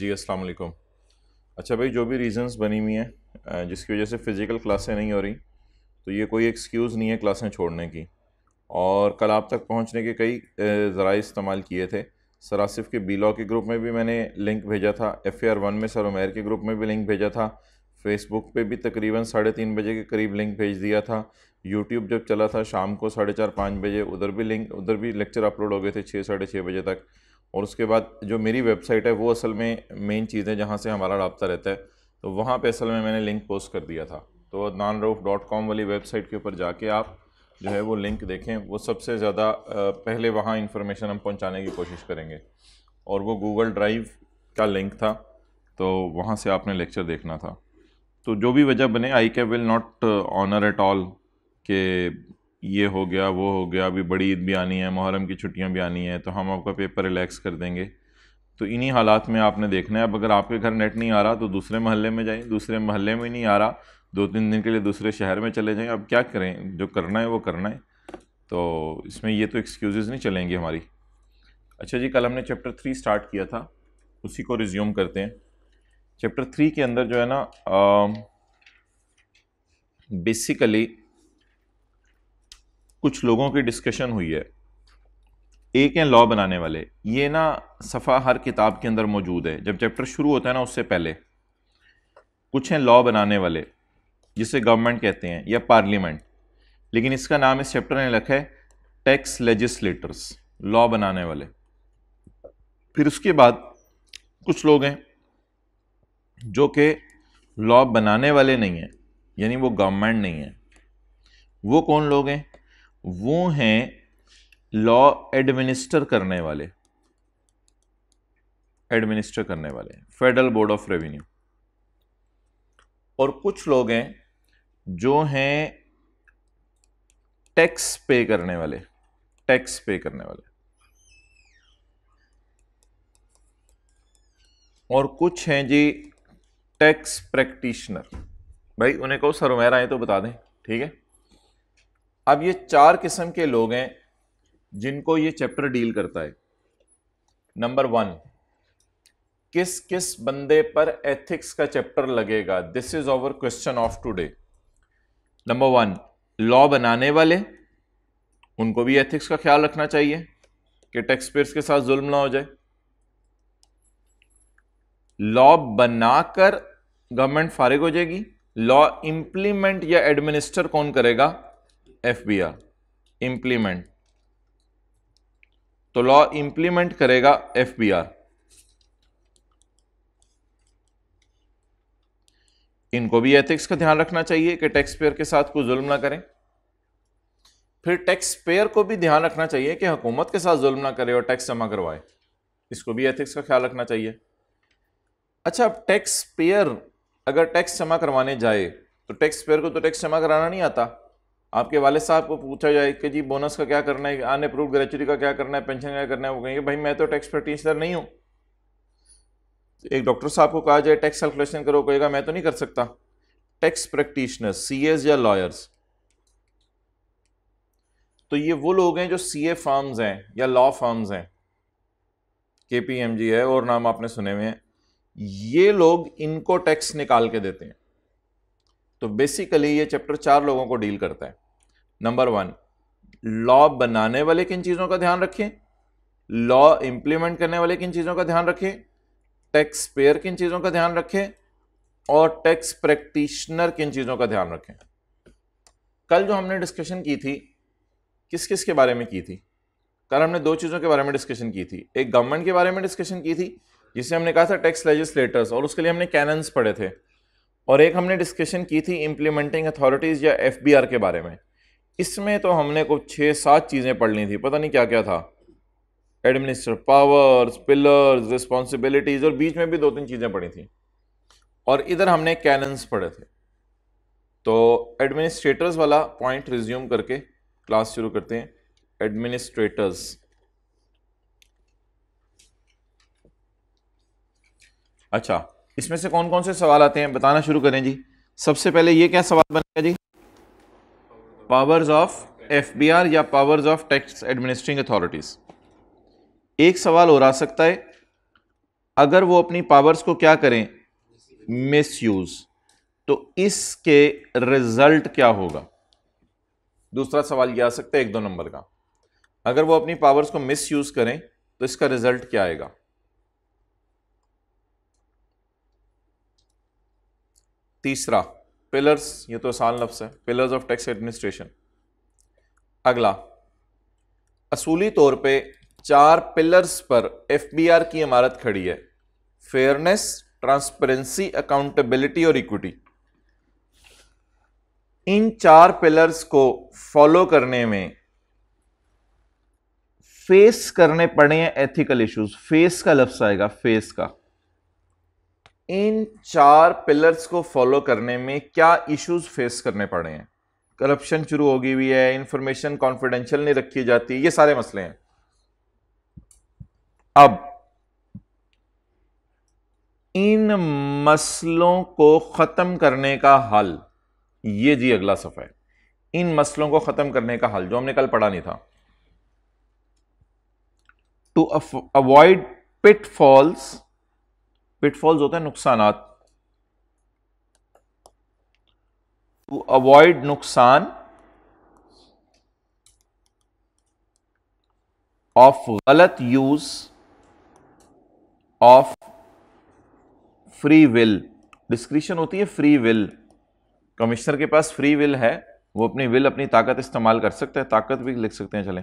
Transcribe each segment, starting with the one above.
जी अस्सलाम वालेकुम अच्छा भाई जो भी रीज़न्स बनी हुई हैं जिसकी वजह से फ़िज़िकल क्लासें नहीं हो रही तो ये कोई एक्सक्यूज़ नहीं है क्लासें छोड़ने की और कल आप तक पहुंचने के कई ज़रा इस्तेमाल किए थे सर आसिफ के बीलॉ के ग्रुप में भी मैंने लिंक भेजा था एफ़ आर वन में सर उमेर के ग्रुप में भी लिंक भेजा था फेसबुक पे भी तकरीबन साढ़े तीन बजे के करीब लिंक भेज दिया था यूट्यूब जब चला था शाम को साढ़े चार पाँच बजे उधर भी लिंक उधर भी लेक्चर अपलोड हो गए थे छः साढ़े छः बजे तक और उसके बाद जो मेरी वेबसाइट है वो असल में मेन चीज़ है जहाँ से हमारा रबता रहता है तो वहाँ पे असल में मैंने लिंक पोस्ट कर दिया था तो नान रऊफ़ डॉट कॉम वाली वेबसाइट के ऊपर जाके आप जो है वो लिंक देखें वो सबसे ज़्यादा पहले वहाँ इन्फॉर्मेशन हम पहुँचाने की कोशिश करेंगे और वो गूगल ड्राइव का लिंक था तो वहाँ से आपने लेक्चर देखना था तो जो भी वजह बने I can will not honour at all के ये हो गया वो हो गया अभी बड़ी ईद भी आनी है मुहर्रम की छुट्टियाँ भी आनी है तो हम आपका पेपर रिलैक्स कर देंगे तो इन्हीं हालात में आपने देखना है अब अगर आपके घर नेट नहीं आ रहा तो दूसरे महल्ले में जाएँ दूसरे महल्ले में नहीं आ रहा दो तीन दिन के लिए दूसरे शहर में चले जाएँ अब क्या करें जो करना है वो करना है तो इसमें ये तो एक्सक्यूज़ नहीं चलेंगी हमारी अच्छा जी कल हमने चैप्टर थ्री स्टार्ट किया था उसी को रिज्यूम करते हैं चैप्टर थ्री के अंदर जो है ना बेसिकली कुछ लोगों की डिस्कशन हुई है एक हैं लॉ बनाने वाले ये ना सफ़ा हर किताब के अंदर मौजूद है जब चैप्टर शुरू होता है ना उससे पहले कुछ हैं लॉ बनाने वाले जिसे गवर्नमेंट कहते हैं या पार्लियामेंट लेकिन इसका नाम इस चैप्टर ने रखा है टैक्स लेजिस्लेटर्स लॉ बनाने वाले फिर उसके बाद कुछ लोग हैं जो कि लॉ बनाने वाले नहीं हैं यानी वो गवर्नमेंट नहीं है वो कौन लोग हैं वो हैं लॉ एडमिनिस्टर करने वाले एडमिनिस्टर करने वाले फेडरल बोर्ड ऑफ रेवेन्यू और कुछ लोग हैं जो हैं टैक्स पे करने वाले टैक्स पे करने वाले और कुछ हैं जी टैक्स प्रैक्टिशनर भाई उन्हें कहो सर मेरा है तो बता दें ठीक है अब ये चार किस्म के लोग हैं जिनको ये चैप्टर डील करता है नंबर वन किस किस बंदे पर एथिक्स का चैप्टर लगेगा this is our question of today number one law बनाने वाले उनको भी एथिक्स का ख्याल रखना चाहिए कि टैक्स पेयर्स के साथ जुल्म ना हो जाए लॉ बनाकर गवर्नमेंट फारिग हो जाएगी लॉ इंप्लीमेंट या एडमिनिस्टर कौन करेगा एफ बी आर इम्प्लीमेंट तो लॉ इंप्लीमेंट करेगा एफ बी आर इनको भी एथिक्स का ध्यान रखना चाहिए कि टैक्स पेयर के साथ कोई जुल्म ना करें फिर टैक्स पेयर को भी ध्यान रखना चाहिए कि हुकूमत के साथ जुल्म ना करे और टैक्स जमा करवाए इसको भी एथिक्स का ख्याल रखना चाहिए अच्छा अब टैक्स पेयर अगर टैक्स जमा करवाने जाए तो टैक्स पेयर को तो टैक्स जमा कराना नहीं आता आपके वाले साहब को पूछा जाए कि जी बोनस का क्या करना है आने प्रूव ग्रेचुरी का क्या करना है पेंशन का करना है वो कहेंगे भाई मैं तो टैक्स प्रैक्टिशनर नहीं हूँ एक डॉक्टर साहब को कहा जाए टैक्स कैलकुलेशन करो कहेगा मैं तो नहीं कर सकता टैक्स प्रैक्टिशनर सी या लॉयर्स तो ये वो लोग हैं जो सी ए हैं या लॉ फार्म्स हैं के पी एम जी है और नाम आपने सुने हुए हैं ये लोग इनको टैक्स निकाल के देते हैं तो बेसिकली ये चैप्टर चार लोगों को डील करता है नंबर वन लॉ बनाने वाले किन चीज़ों का ध्यान रखें लॉ इंप्लीमेंट करने वाले किन चीज़ों का ध्यान रखें टैक्स पेयर किन चीज़ों का ध्यान रखें और टैक्स प्रैक्टिशनर किन चीज़ों का ध्यान रखें कल जो हमने डिस्कशन की थी किस किस के बारे में की थी कल हमने दो चीज़ों के बारे में डिस्कशन की थी एक गवर्नमेंट के बारे में डिस्कशन की थी जिसे हमने कहा था टैक्स लेजिस्लेटर्स और उसके लिए हमने कैनन्स पढ़े थे और एक हमने डिस्कशन की थी इम्प्लीमेंटिंग अथॉरिटीज़ या एफ के बारे में इसमें तो हमने कुछ छः सात चीज़ें पढ़ ली थी पता नहीं क्या क्या था एडमिनिस्ट्रेटिव पावर्स पिलर्स रिस्पॉन्सिबिलिटीज़ और बीच में भी दो तीन चीज़ें पढ़ी थी और इधर हमने कैनन्स पढ़े थे तो एडमिनिस्ट्रेटर्स वाला पॉइंट रिज्यूम करके क्लास शुरू करते हैं एडमिनिस्ट्रेटर्स अच्छा इसमें से कौन कौन से सवाल आते हैं बताना शुरू करें जी सबसे पहले ये क्या सवाल बनेगा जी पावर्स ऑफ एफबीआर या powers of tax administering authorities एक सवाल और आ सकता है अगर वो अपनी पावर्स को क्या करें मिसयूज तो इसके रिजल्ट क्या होगा दूसरा सवाल यह आ सकता है एक दो नंबर का अगर वो अपनी पावर्स को मिसयूज करें तो इसका रिजल्ट क्या आएगा तीसरा पिलर्स ये तो आसान लफ्स है पिलर्स ऑफ टैक्स एडमिनिस्ट्रेशन अगला असूली तौर पे चार पिलर्स पर एफबीआर की इमारत खड़ी है फेयरनेस ट्रांसपेरेंसी अकाउंटेबिलिटी और इक्विटी इन चार पिलर्स को फॉलो करने में फेस करने पड़े हैं एथिकल इश्यूज फेस का लफ्स आएगा फेस का इन चार पिलर्स को फॉलो करने में क्या इश्यूज फेस करने पड़े हैं करप्शन शुरू होगी हुई है इंफॉर्मेशन कॉन्फिडेंशियल नहीं रखी जाती ये सारे मसले हैं अब इन मसलों को खत्म करने का हल ये जी अगला सफा है इन मसलों को खत्म करने का हल जो हमने कल पढ़ा नहीं था टू अवॉइड पिटफॉल्स पिटफॉल्स होते हैं नुकसान टू अवॉइड नुकसान ऑफ गलत use of free will description होती है फ्री विल कमिश्नर के पास फ्री विल है वो अपनी विल अपनी ताकत इस्तेमाल कर सकते हैं ताकत भी लिख सकते हैं चले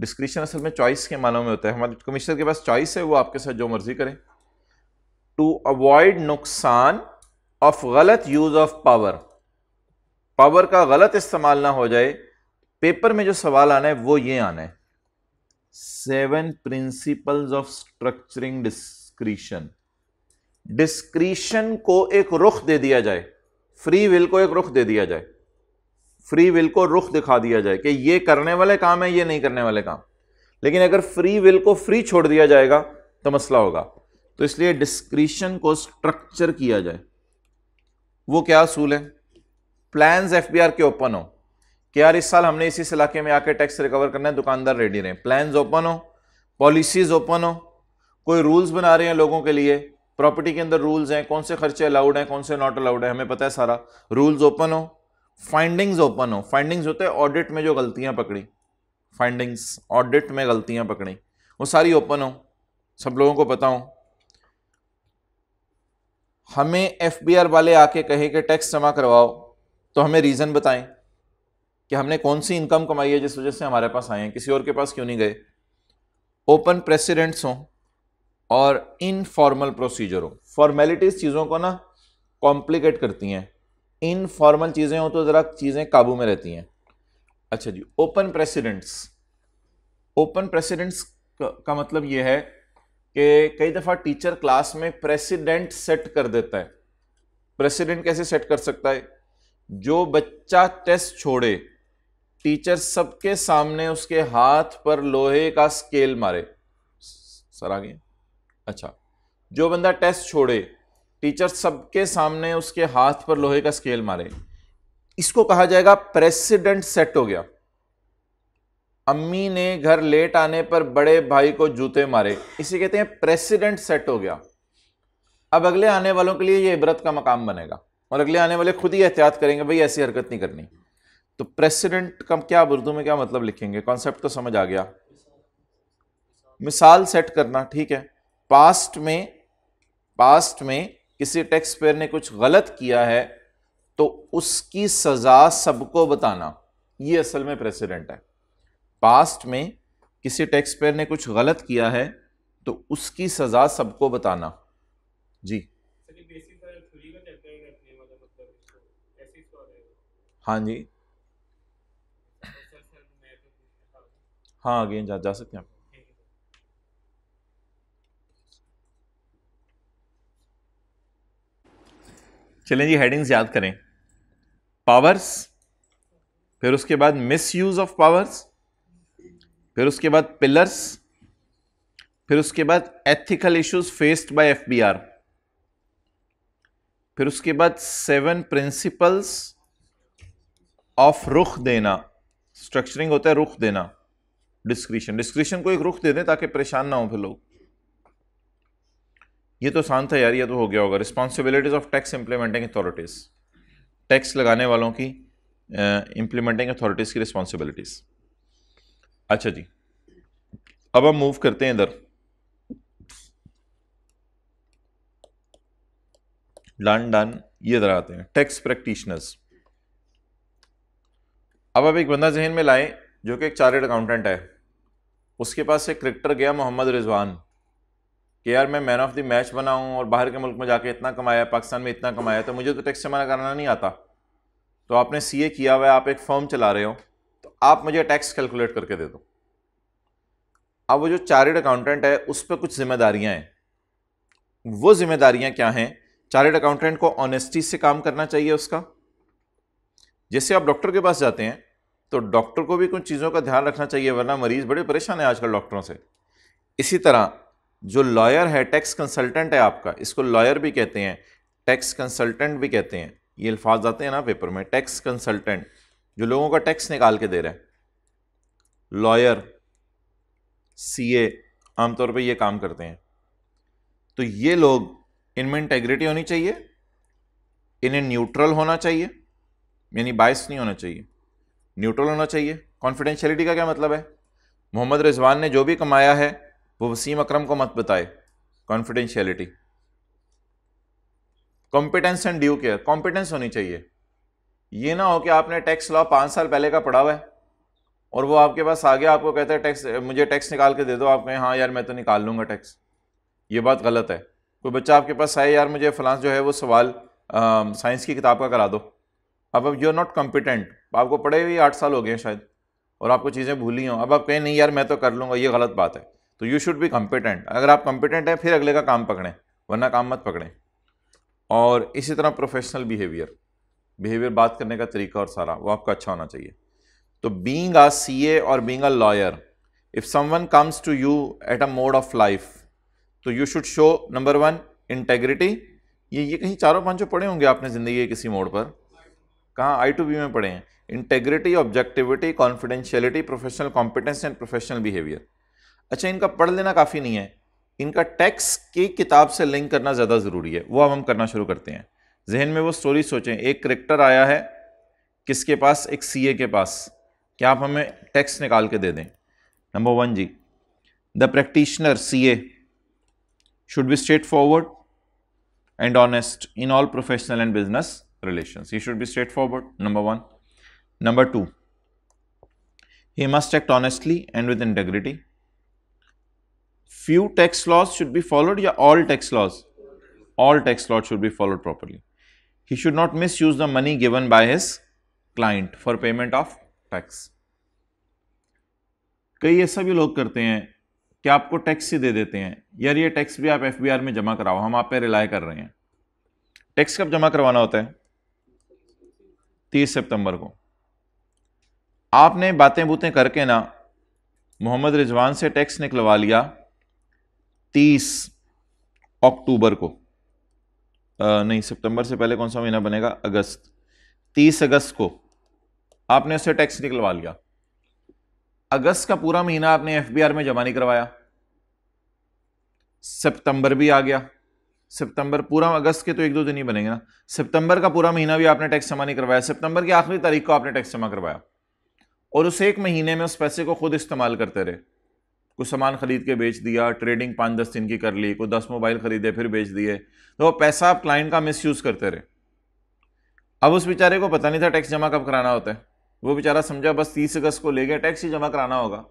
डिस्क्रिशन असल में चॉइस के मानों में होता है हमारे कमिश्नर के पास चॉइस है वो आपके साथ जो मर्जी करें टू अवॉइड नुकसान ऑफ गलत यूज़ ऑफ पावर पावर का गलत इस्तेमाल ना हो जाए पेपर में जो सवाल आना है वो ये आना है seven principles of structuring discretion discretion को एक रुख दे दिया जाए फ्री विल को एक रुख दे दिया जाए फ्री विल को रुख दिखा दिया जाए कि ये करने वाले काम है ये नहीं करने वाले काम लेकिन अगर फ्री विल को फ्री छोड़ दिया जाएगा तो मसला होगा तो इसलिए डिस्क्रिशन को स्ट्रक्चर किया जाए वो क्या असूल है प्लान एफ के ओपन हो कि यार इस साल हमने इसी इलाके में आके टैक्स रिकवर करना है दुकानदार रेडी रहे प्लान ओपन हो पॉलिसीज ओपन हो कोई रूल्स बना रहे हैं लोगों के लिए प्रॉपर्टी के अंदर रूल्स हैं कौन से खर्चे अलाउड हैं कौन से नॉट अलाउड है हमें पता है सारा रूल्स ओपन हो फाइंडिंग्स ओपन हो फाइंडिंग्स होते हैं ऑडिट में जो गलतियाँ पकड़ी फाइंडिंग्स ऑडिट में गलतियाँ पकड़ी वो सारी ओपन हो सब लोगों को पता हो हमें एफ वाले आके कहे कि टैक्स जमा करवाओ तो हमें रीज़न बताएं कि हमने कौन सी इनकम कमाई है जिस वजह से हमारे पास आए हैं किसी और के पास क्यों नहीं गए ओपन प्रेसिडेंट्स हों और इनफॉर्मल प्रोसीजर हो फॉर्मेलिटीज़ चीज़ों को ना कॉम्प्लिकेट करती हैं इनफॉर्मल चीज़ें हों तो ज़रा चीज़ें काबू में रहती हैं अच्छा जी ओपन प्रेसिडेंट्स ओपन प्रेसिडेंट्स का मतलब यह है कि कई दफ़ा टीचर क्लास में प्रेसिडेंट सेट कर देता है प्रेसिडेंट कैसे सेट कर सकता है जो बच्चा टेस्ट छोड़े टीचर सबके सामने उसके हाथ पर लोहे का स्केल मारे सर आगे अच्छा जो बंदा टेस्ट छोड़े टीचर सबके सामने उसके हाथ पर लोहे का स्केल मारे इसको कहा जाएगा प्रेसिडेंट सेट हो गया अम्मी ने घर लेट आने पर बड़े भाई को जूते मारे इसे कहते हैं प्रेसिडेंट सेट हो गया अब अगले आने वालों के लिए ये इबरत का मकाम बनेगा और अगले आने वाले खुद ही एहतियात करेंगे भाई ऐसी हरकत नहीं करनी तो प्रेसिडेंट का क्या उर्दू में क्या मतलब लिखेंगे कॉन्सेप्ट तो समझ आ गया मिसाल सेट करना ठीक है पास्ट में पास्ट में किसी टैक्स पेयर ने कुछ गलत किया है तो उसकी सज़ा सबको बताना ये असल में प्रेसिडेंट है पास्ट में किसी टैक्स पेयर ने कुछ गलत किया है तो उसकी सज़ा सबको बताना जी मतलब हाँ जी तो- हाँ अगेन जा, जा सकते हैं आप चलें जी हेडिंग्स याद करें पावर्स फिर उसके बाद मिस यूज ऑफ पावर्स फिर उसके बाद पिलर्स फिर उसके बाद ethical issues faced by FBR फिर उसके बाद सेवन प्रिंसिपल्स ऑफ रुख देना स्ट्रक्चरिंग होता है रुख देना डिस्क्रिशन डिस्क्रिशन को एक रुख दे दें ताकि परेशान ना हो फिर लोग ये तो शांत है यार ये तो हो गया होगा responsibilities of tax implementing authorities टैक्स लगाने वालों की इम्प्लीमेंटिंग uh, अथॉरिटीज़ की रिस्पॉन्सिबिलिटीज़ अच्छा जी अब हम मूव करते हैं इधर डन डान ये इधर आते हैं टैक्स प्रैक्टिशनर्स अब आप एक बंदा जहन में लाए जो कि एक चार्टेड अकाउंटेंट है उसके पास एक क्रिक्टर गया मोहम्मद रिजवान कि यार मैं मैन ऑफ द मैच बना हूँ और बाहर के मुल्क में जाके इतना कमाया पाकिस्तान में इतना कमाया तो मुझे तो टैक्स जमा करना नहीं आता तो आपने ए किया हुआ है आप एक फॉर्म चला रहे हो तो आप मुझे टैक्स कैलकुलेट करके दे दो अब वो जो चार्ट अकाउंटेंट है उस पर कुछ जिम्मेदारियाँ हैं वो जिम्मेदारियाँ क्या हैं चार्ट अकाउंटेंट को ऑनेस्टी से काम करना चाहिए उसका जैसे आप डॉक्टर के पास जाते हैं तो डॉक्टर को भी कुछ चीज़ों का ध्यान रखना चाहिए वरना मरीज़ बड़े परेशान हैं आजकल डॉक्टरों से इसी तरह जो लॉयर है टैक्स कंसल्टेंट है आपका इसको लॉयर भी कहते हैं टैक्स कंसल्टेंट भी कहते हैं ये अल्फाज आते हैं ना पेपर में टैक्स कंसल्टेंट जो लोगों का टैक्स निकाल के दे रहा है लॉयर सी ए आमतौर पर ये काम करते हैं तो ये लोग इनमें इंटेग्रिटी होनी चाहिए इन्हें न्यूट्रल होना चाहिए यानी बायस नहीं होना चाहिए न्यूट्रल होना चाहिए कॉन्फिडेंशियलिटी का क्या मतलब है मोहम्मद रिजवान ने जो भी कमाया है वो वसीम अकरम को मत बताए confidentiality competence and due care competence होनी चाहिए ये ना हो कि आपने टैक्स लॉ पाँच साल पहले का पढ़ा हुआ है और वो आपके पास आ गया आपको कहता है टैक्स मुझे टैक्स निकाल के दे दो आप कहें हाँ यार मैं तो निकाल लूँगा टैक्स ये बात गलत है कोई बच्चा आपके पास आए यार मुझे फलांस जो है वो सवाल साइंस की किताब का करा दो अब अब यू आर नॉट कॉम्पिटेंट आपको पढ़े हुए आठ साल हो गए शायद और आपको चीज़ें भूली हों अब आप कहें नहीं यार मैं तो कर लूँगा ये गलत बात है तो यू शुड बी कॉम्पिटेंट अगर आप कॉम्पिटेंट हैं फिर अगले का काम पकड़ें वरना काम मत पकड़ें और इसी तरह प्रोफेशनल बिहेवियर बिहेवियर बात करने का तरीका और सारा वो आपका अच्छा होना चाहिए तो बींग आ सी ए और being a lawyer if someone comes to you at a mode of life तो you should show number one integrity ये ये कहीं चारों पांचों पढ़े होंगे आपने ज़िंदगी के किसी मोड़ पर कहाँ आई टू बी में पढ़े हैं integrity objectivity confidentiality professional competence and professional behaviour अच्छा इनका पढ़ लेना काफ़ी नहीं है इनका टैक्स की किताब से लिंक करना ज़्यादा ज़रूरी है वो अब हम करना शुरू करते हैं जहन में वो स्टोरी सोचें एक करेक्टर आया है किसके पास एक सी ए के पास क्या आप हमें टैक्स निकाल के दे दें नंबर वन जी the practitioner C A should be straightforward and honest in all professional and business relation he should be straightforward number one number two he must act honestly and with integrity few tax laws should be followed or all tax laws all tax laws should be followed properly he should not misuse the money given by his client for payment of tax कई ऐसा भी लोग करते हैं कि आपको tax ही दे देते हैं यार ये टैक्स भी आप एफ में जमा कराओ हम आप पे रिलाय कर रहे हैं टैक्स कब जमा करवाना होता है 30 सितंबर को आपने बातें बूतें करके ना मोहम्मद रिजवान से टैक्स निकलवा लिया तीस अक्टूबर को आ, नहीं सितंबर से पहले कौन सा महीना बनेगा अगस्त तीस अगस्त को आपने उससे टैक्स निकलवा लिया अगस्त का पूरा महीना आपने एफबीआर में जमा नहीं करवाया सितंबर भी आ गया सितंबर पूरा अगस्त के तो एक दो दिन ही बनेंगे ना सितंबर का पूरा महीना भी आपने टैक्स जमा नहीं करवाया सितंबर की आखिरी तारीख को आपने टैक्स जमा करवाया और उस एक महीने में उस पैसे को खुद इस्तेमाल करते रहे कुछ सामान खरीद के बेच दिया ट्रेडिंग पाँच दस दिन की कर ली कुछ दस मोबाइल खरीदे फिर बेच दिए तो वो पैसा आप क्लाइंट का यूज़ करते रहे अब उस बेचारे को पता नहीं था टैक्स जमा कब कराना होता है वो बेचारा समझा बस तीस अगस्त को ले गया टैक्स ही जमा कराना होगा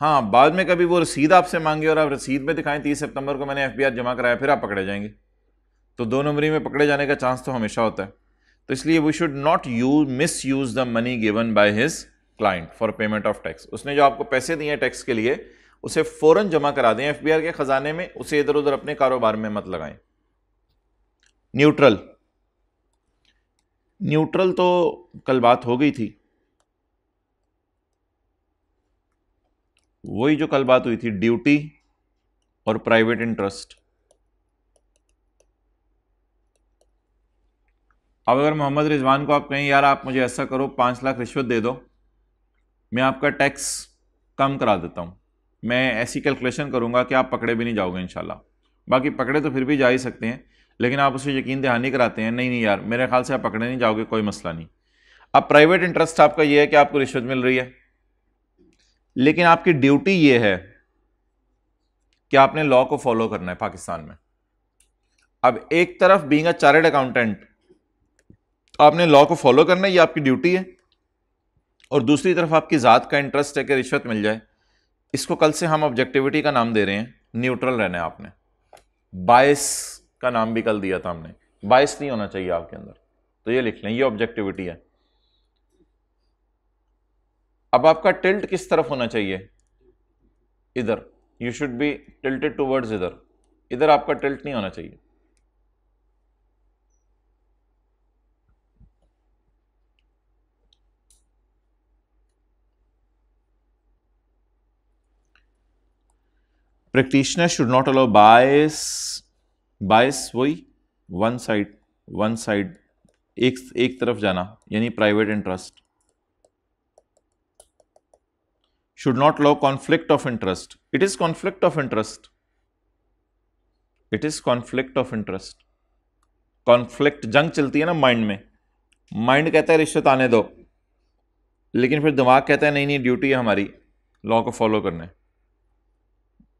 हाँ बाद में कभी वो रसीद आपसे मांगे और आप रसीद में दिखाएं तीस सितंबर को मैंने एफ जमा कराया फिर आप पकड़े जाएंगे तो दो नंबरी में पकड़े जाने का चांस तो हमेशा होता है तो इसलिए we should not use misuse the money given by his client for payment of tax उसने जो आपको पैसे दिए हैं टैक्स के लिए उसे फ़ौरन जमा करा दें एफ के ख़जाने में उसे इधर उधर अपने कारोबार में मत लगाएं न्यूट्रल न्यूट्रल तो कल बात हो गई थी वही जो कल बात हुई थी ड्यूटी और प्राइवेट इंटरेस्ट अब अगर मोहम्मद रिजवान को आप कहें यार आप मुझे ऐसा करो पांच लाख रिश्वत दे दो मैं आपका टैक्स कम करा देता हूँ मैं ऐसी कैलकुलेशन करूँगा कि आप पकड़े भी नहीं जाओगे इन बाकी पकड़े तो फिर भी जा ही सकते हैं लेकिन आप उसे यकीन दहानी कराते हैं नहीं नहीं यार मेरे ख्याल से आप पकड़े नहीं जाओगे कोई मसला नहीं अब प्राइवेट इंटरेस्ट आपका यह है कि आपको रिश्वत मिल रही है लेकिन आपकी ड्यूटी ये है कि आपने लॉ को फॉलो करना है पाकिस्तान में अब एक तरफ बींग अ चार्टर्ड अकाउंटेंट आपने लॉ को फॉलो करना है ये आपकी ड्यूटी है और दूसरी तरफ आपकी ज़ात का इंटरेस्ट है कि रिश्वत मिल जाए इसको कल से हम ऑब्जेक्टिविटी का नाम दे रहे हैं न्यूट्रल रहना है आपने बायस का नाम भी कल दिया था हमने बायस नहीं होना चाहिए आपके अंदर तो ये लिख लें ये ऑब्जेक्टिविटी है अब आपका टिल्ट किस तरफ होना चाहिए इधर you should be tilted towards इधर इधर आपका टिल्ट नहीं होना चाहिए practitioner should not allow bias bias वही वन साइड वन साइड एक एक तरफ जाना यानी private interest should not allow conflict of interest it is conflict of interest it is conflict of interest conflict जंग चलती है ना माइंड में माइंड कहता है रिश्वत आने दो लेकिन फिर दिमाग कहता है नहीं नहीं ड्यूटी है हमारी लॉ को फॉलो करना है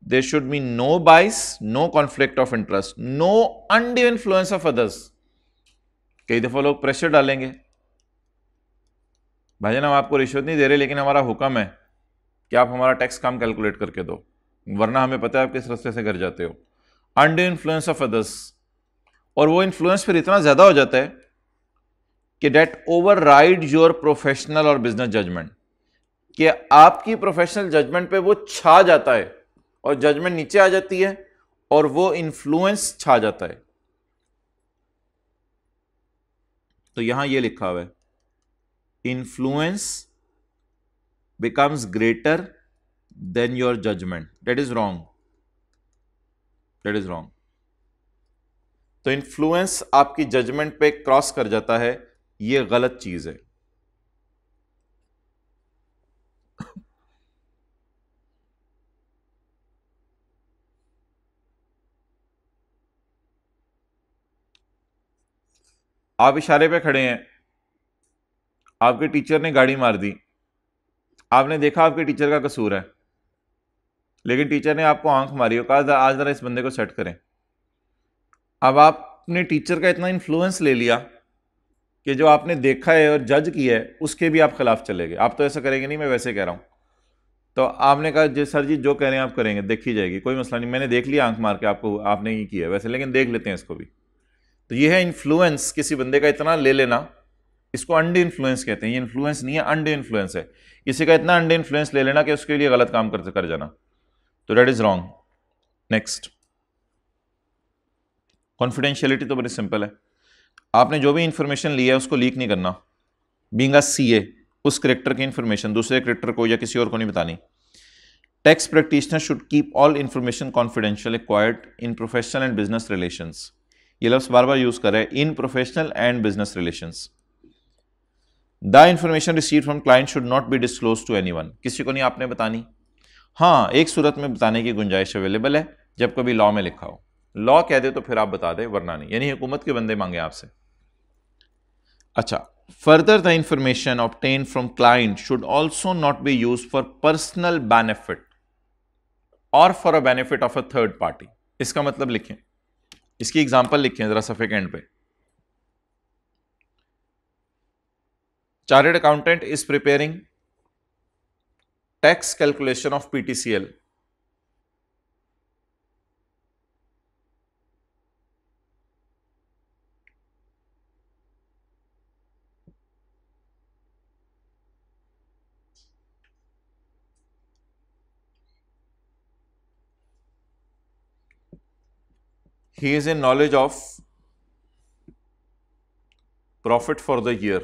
there should be no bias, no conflict of interest, no undue influence of others. कई दफ़ा लोग प्रेशर डालेंगे भाईजान हम आपको रिश्वत नहीं दे रहे लेकिन हमारा हुक्म है कि आप हमारा टैक्स काम कैलकुलेट करके दो वरना हमें पता है आप किस रस्ते से घर जाते हो अंडर इन्फ्लुएंस ऑफ अदर्स और वो इन्फ्लुएंस फिर इतना ज़्यादा हो जाता है कि that override your professional और बिजनेस जजमेंट कि आपकी प्रोफेशनल जजमेंट पे वो छा जाता है और जजमेंट नीचे आ जाती है और वो इन्फ्लुएंस छा जाता है तो यहां ये लिखा हुआ है influence becomes greater than your judgement that is wrong that is wrong तो इन्फ्लुएंस आपकी जजमेंट पे क्रॉस कर जाता है ये गलत चीज है आप इशारे पे खड़े हैं आपके टीचर ने गाड़ी मार दी आपने देखा आपके टीचर का कसूर है लेकिन टीचर ने आपको आंख मारी हो कहा आज ज़रा इस बंदे को सेट करें अब आपने टीचर का इतना इन्फ्लुएंस ले लिया कि जो आपने देखा है और जज किया है उसके भी आप खिलाफ चले गए आप तो ऐसा करेंगे नहीं मैं वैसे कह रहा हूँ तो आपने कहा जी सर जी जो कह रहे हैं आप करेंगे देखी जाएगी कोई मसला नहीं मैंने देख लिया आंख मार के आपको आपने ही किया वैसे लेकिन देख लेते हैं इसको भी तो ये है इन्फ्लुएंस किसी बंदे का इतना ले लेना इसको अंड इन्फ्लुएंस कहते हैं ये इन्फ्लुएंस नहीं है अंडे इन्फ्लुएंस है किसी का इतना अंडे इन्फ्लुएंस ले लेना कि उसके लिए गलत काम कर कर जाना तो that is wrong next confidentiality तो बड़ी सिंपल है आपने जो भी इंफॉर्मेशन लिया है उसको लीक नहीं करना बींग अ सी ए उस करेक्टर की इन्फॉर्मेशन दूसरे करेक्टर को या किसी और को नहीं बतानी tax practitioner should keep all information confidential acquired in professional and business relations ये लफ्स बार बार यूज़ कर रहे in professional and business relation the information receive from client should not be disclose to any किसी को नहीं आपने बतानी हाँ एक सूरत में बताने की गुंजाइश अवेलेबल है जब कभी लॉ में लिखा हो लॉ कह दे तो फिर आप बता दे वरना नहीं यानी हुकूमत के बंदे मांगे आपसे अच्छा further the information obtain from client should also not be use for personal benefit or for a benefit of a third party इसका मतलब लिखें इसकी एग्जाम्पल लिखे ज़रा सफ़ेक एंड पे chartered accountant is preparing tax calculation of PTCL he is in knowledge of profit for the year.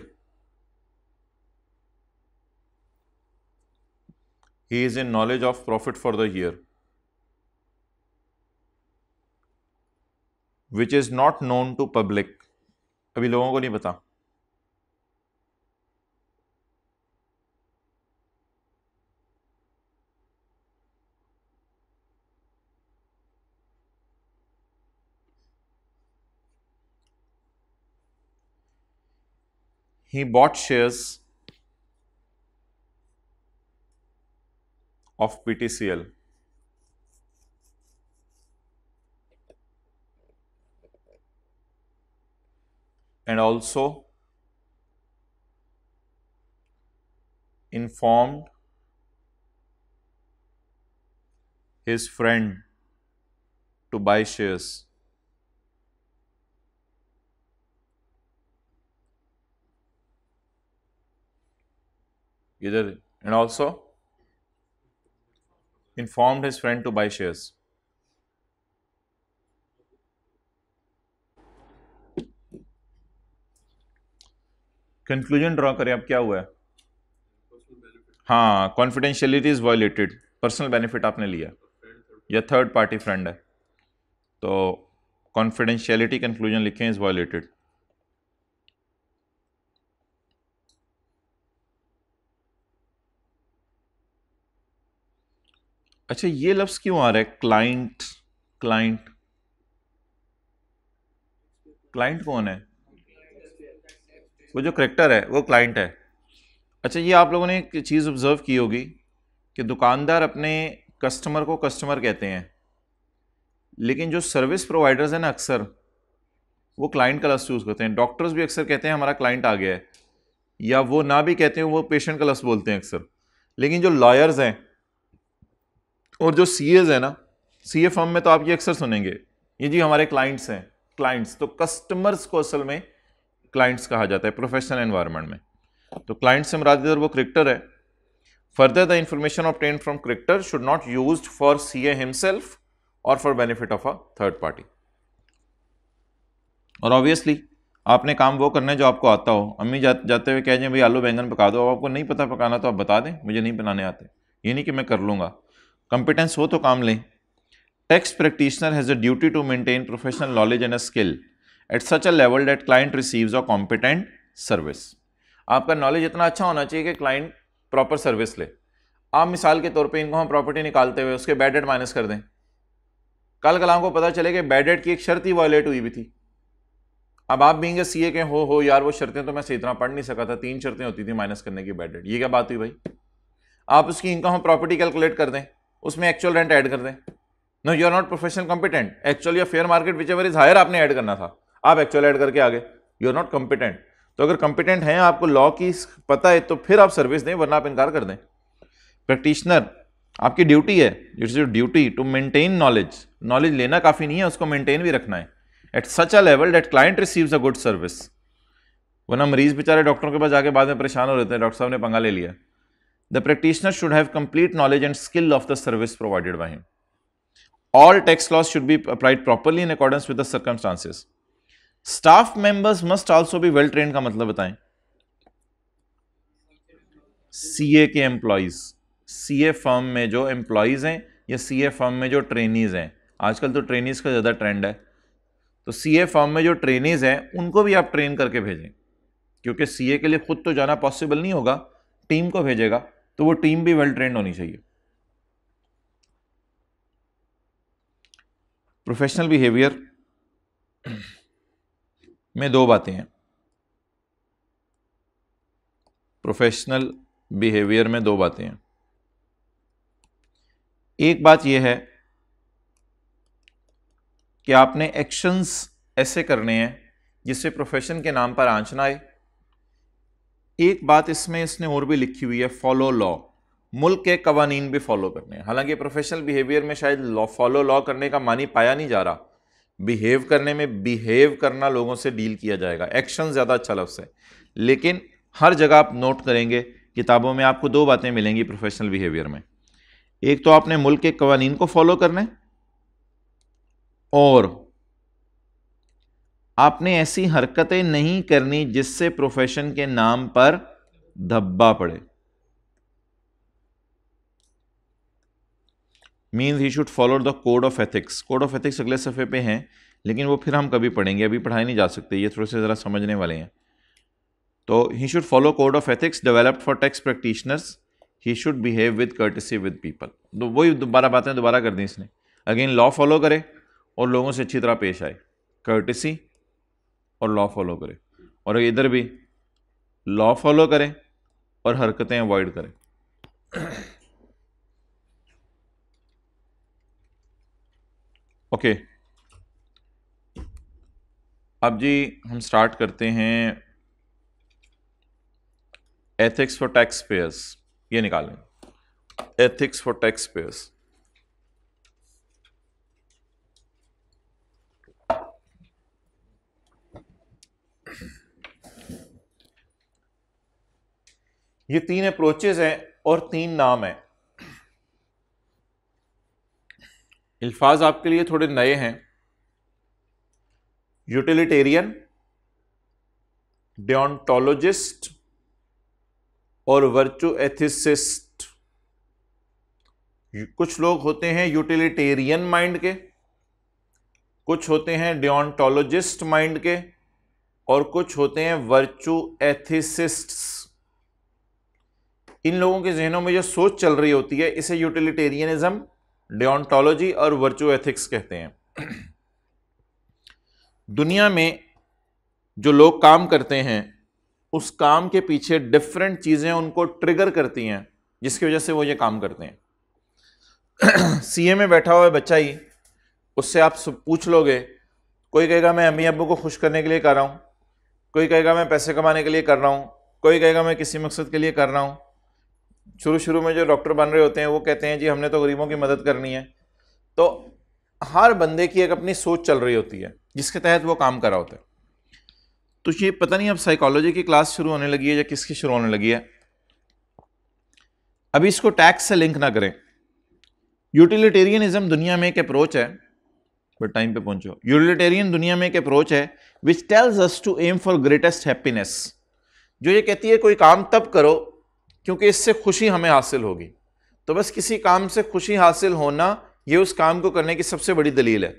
He is in knowledge of profit for the year, which is not known to public. अभी लोगों को नहीं बता he bought shares of PTCL. and also informed his friend to buy shares. either and also informed his friend to buy shares. Conclusion draw करें अब क्या हुआ है हाँ confidentiality is violated personal benefit आपने लिया या थर्ड पार्टी फ्रेंड है तो कॉन्फिडेंशियलिटी कंक्लूजन लिखें इज वायोलेटेड अच्छा ये लफ्ज़ क्यों आ रहा है क्लाइंट क्लाइंट क्लाइंट कौन है वो जो करेक्टर है वो क्लाइंट है अच्छा ये आप लोगों ने एक चीज़ ऑब्ज़र्व की होगी कि दुकानदार अपने कस्टमर को कस्टमर कहते हैं लेकिन जो सर्विस प्रोवाइडर्स हैं ना अक्सर वो क्लाइंट का लफ्ज़ यूज़ करते हैं डॉक्टर्स भी अक्सर कहते हैं हमारा क्लाइंट आ गया है या वो ना भी कहते हैं वो पेशेंट का लफ्ज़ बोलते हैं अक्सर लेकिन जो लॉयर्स हैं और जो सी एज है ना सी ए फॉर्म में तो आप ये अक्सर सुनेंगे ये जी हमारे क्लाइंट्स हैं क्लाइंट्स तो कस्टमर्स को असल में क्लाइंट्स कहा जाता है प्रोफेशनल एनवायरनमेंट में तो क्लाइंट्स से मुराद इधर वो क्रिक्टर है further the information obtain from cricketer should not use for C A himself और for benefit of a third party और ऑब्वियसली आपने काम वो करना है जो आपको आता हो अम्मी जा, जाते हुए कह दें भाई आलू बैंगन पका दो आपको नहीं पता पकाना तो आप बता दें मुझे नहीं बनाने आते ये नहीं कि मैं कर लूँगा कॉम्पिटेंस हो तो काम लें tax practitioner has a duty to maintain professional knowledge and a skill at such a level that client receives a competent service आपका नॉलेज इतना अच्छा होना चाहिए कि क्लाइंट प्रॉपर सर्विस ले आप मिसाल के तौर पे इनको हम प्रॉपर्टी निकालते हुए उसके डेट माइनस कर दें कल कल आपको पता चले कि डेट की एक शर्त ही वॉयलेट हुई भी थी अब आप बींगे सी ए के हो हो यार वो शर्तें तो मैं से इतना पढ़ नहीं सका था तीन शर्तें होती थी माइनस करने की डेट ये क्या बात हुई भाई आप उसकी इनकम हम प्रॉपर्टी कैलकुलेट कर दें उसमें एक्चुअल रेंट ऐड कर दें no you are not professional competent actual या fair market whichever is higher आपने ऐड करना था आप एक्चुअल ऐड करके आगे यू आर नॉट कॉम्पिटेंट तो अगर कॉम्पिटेंट हैं आपको लॉ की पता है तो फिर आप सर्विस दें वरना आप इनकार कर दें प्रैक्टिशनर आपकी ड्यूटी है is your duty to maintain knowledge knowledge लेना काफ़ी नहीं है उसको मेंटेन भी रखना है at such a level that client receives a good service वरना मरीज बेचारे डॉक्टरों के पास जाके बाद में परेशान हो रहे थे डॉक्टर साहब ने पंगा ले लिया the practitioner should have complete knowledge and skill of the service provided by him. All tax laws should be applied properly in accordance with the circumstances. Staff members must also be well trained ka matlab bataye ca ke employees ca firm mein jo employees hain ya ca firm mein jo trainees hain aajkal to trainees ka zyada trend hai तो CA firm में जो trainees हैं उनको भी आप train करके भेजें क्योंकि सीए के लिए खुद तो जाना पॉसिबल नहीं होगा टीम को भेजेगा तो वो टीम भी वेल ट्रेंड होनी चाहिए प्रोफेशनल बिहेवियर में दो बातें हैं प्रोफेशनल बिहेवियर में दो बातें हैं एक बात यह है कि आपने एक्शंस ऐसे करने हैं जिससे प्रोफेशन के नाम पर आंच ना आए एक बात इसमें इसने और भी लिखी हुई है फॉलो लॉ मुल्क के कवानीन भी फॉलो करने हैं हालांकि प्रोफेशनल बिहेवियर में शायद लॉ फॉलो लॉ करने का मानी पाया नहीं जा रहा बिहेव करने में बिहेव करना लोगों से डील किया जाएगा एक्शन ज़्यादा अच्छा लफ्स है लेकिन हर जगह आप नोट करेंगे किताबों में आपको दो बातें मिलेंगी प्रोफेशनल बिहेवियर में एक तो आपने मुल्क के कवानीन को फॉलो करने और आपने ऐसी हरकतें नहीं करनी जिससे प्रोफेशन के नाम पर धब्बा पड़े means he should follow the code of ethics code of ethics अगले सफ़े पे हैं लेकिन वो फिर हम कभी पढ़ेंगे अभी पढ़ाए नहीं जा सकते ये थोड़े से ज़रा समझने वाले हैं तो he should follow code of ethics developed for tax practitioners he should behave with courtesy with people तो वही दोबारा बातें दोबारा कर दी इसने अगेन लॉ फॉलो करे और लोगों से अच्छी तरह पेश आए कर्टिसी और लॉ फॉलो करें और इधर भी लॉ फॉलो करें और हरकतें अवॉइड करें ओके okay. अब जी हम स्टार्ट करते हैं एथिक्स फॉर टैक्स पेयर्स ये निकालें एथिक्स फॉर टैक्स पेयर्स ये तीन अप्रोचेज हैं और तीन नाम हैं अल्फाज आपके लिए थोड़े नए हैं यूटिलिटेरियन डिओंटोलॉजिस्ट और वर्चू एथिसिस्ट कुछ लोग होते हैं यूटिलिटेरियन माइंड के कुछ होते हैं डिओंटोलॉजिस्ट माइंड के और कुछ होते हैं वर्चू एथिसिस्ट्स इन लोगों के जहनों में जो सोच चल रही होती है इसे यूटिलिटेरियनिज्म डिओन्टोलॉजी और वर्चुअल एथिक्स कहते हैं दुनिया में जो लोग काम करते हैं उस काम के पीछे डिफरेंट चीज़ें उनको ट्रिगर करती हैं जिसकी वजह से वो ये काम करते हैं सीए में बैठा हुआ है बच्चा ही उससे आप पूछ लोगे कोई कहेगा मैं अम्मी अबू को खुश करने के लिए कर रहा हूँ कोई कहेगा मैं पैसे कमाने के लिए कर रहा हूँ कोई कहेगा मैं किसी मकसद के लिए कर रहा हूँ शुरू शुरू में जो डॉक्टर बन रहे होते हैं वो कहते हैं जी हमने तो गरीबों की मदद करनी है तो हर बंदे की एक अपनी सोच चल रही होती है जिसके तहत वो काम कर रहा होता है तो ये पता नहीं अब साइकोलॉजी की क्लास शुरू होने लगी है या किसकी शुरू होने लगी है अभी इसको टैक्स से लिंक ना करें यूटिलिटेरियनिज्म दुनिया में एक अप्रोच है बट टाइम पे पहुंचो यूटिलिटेरियन दुनिया में एक अप्रोच है which tells us to aim for greatest happiness जो ये कहती है कोई काम तब करो क्योंकि इससे खुशी हमें हासिल होगी तो बस किसी काम से खुशी हासिल होना ये उस काम को करने की सबसे बड़ी दलील है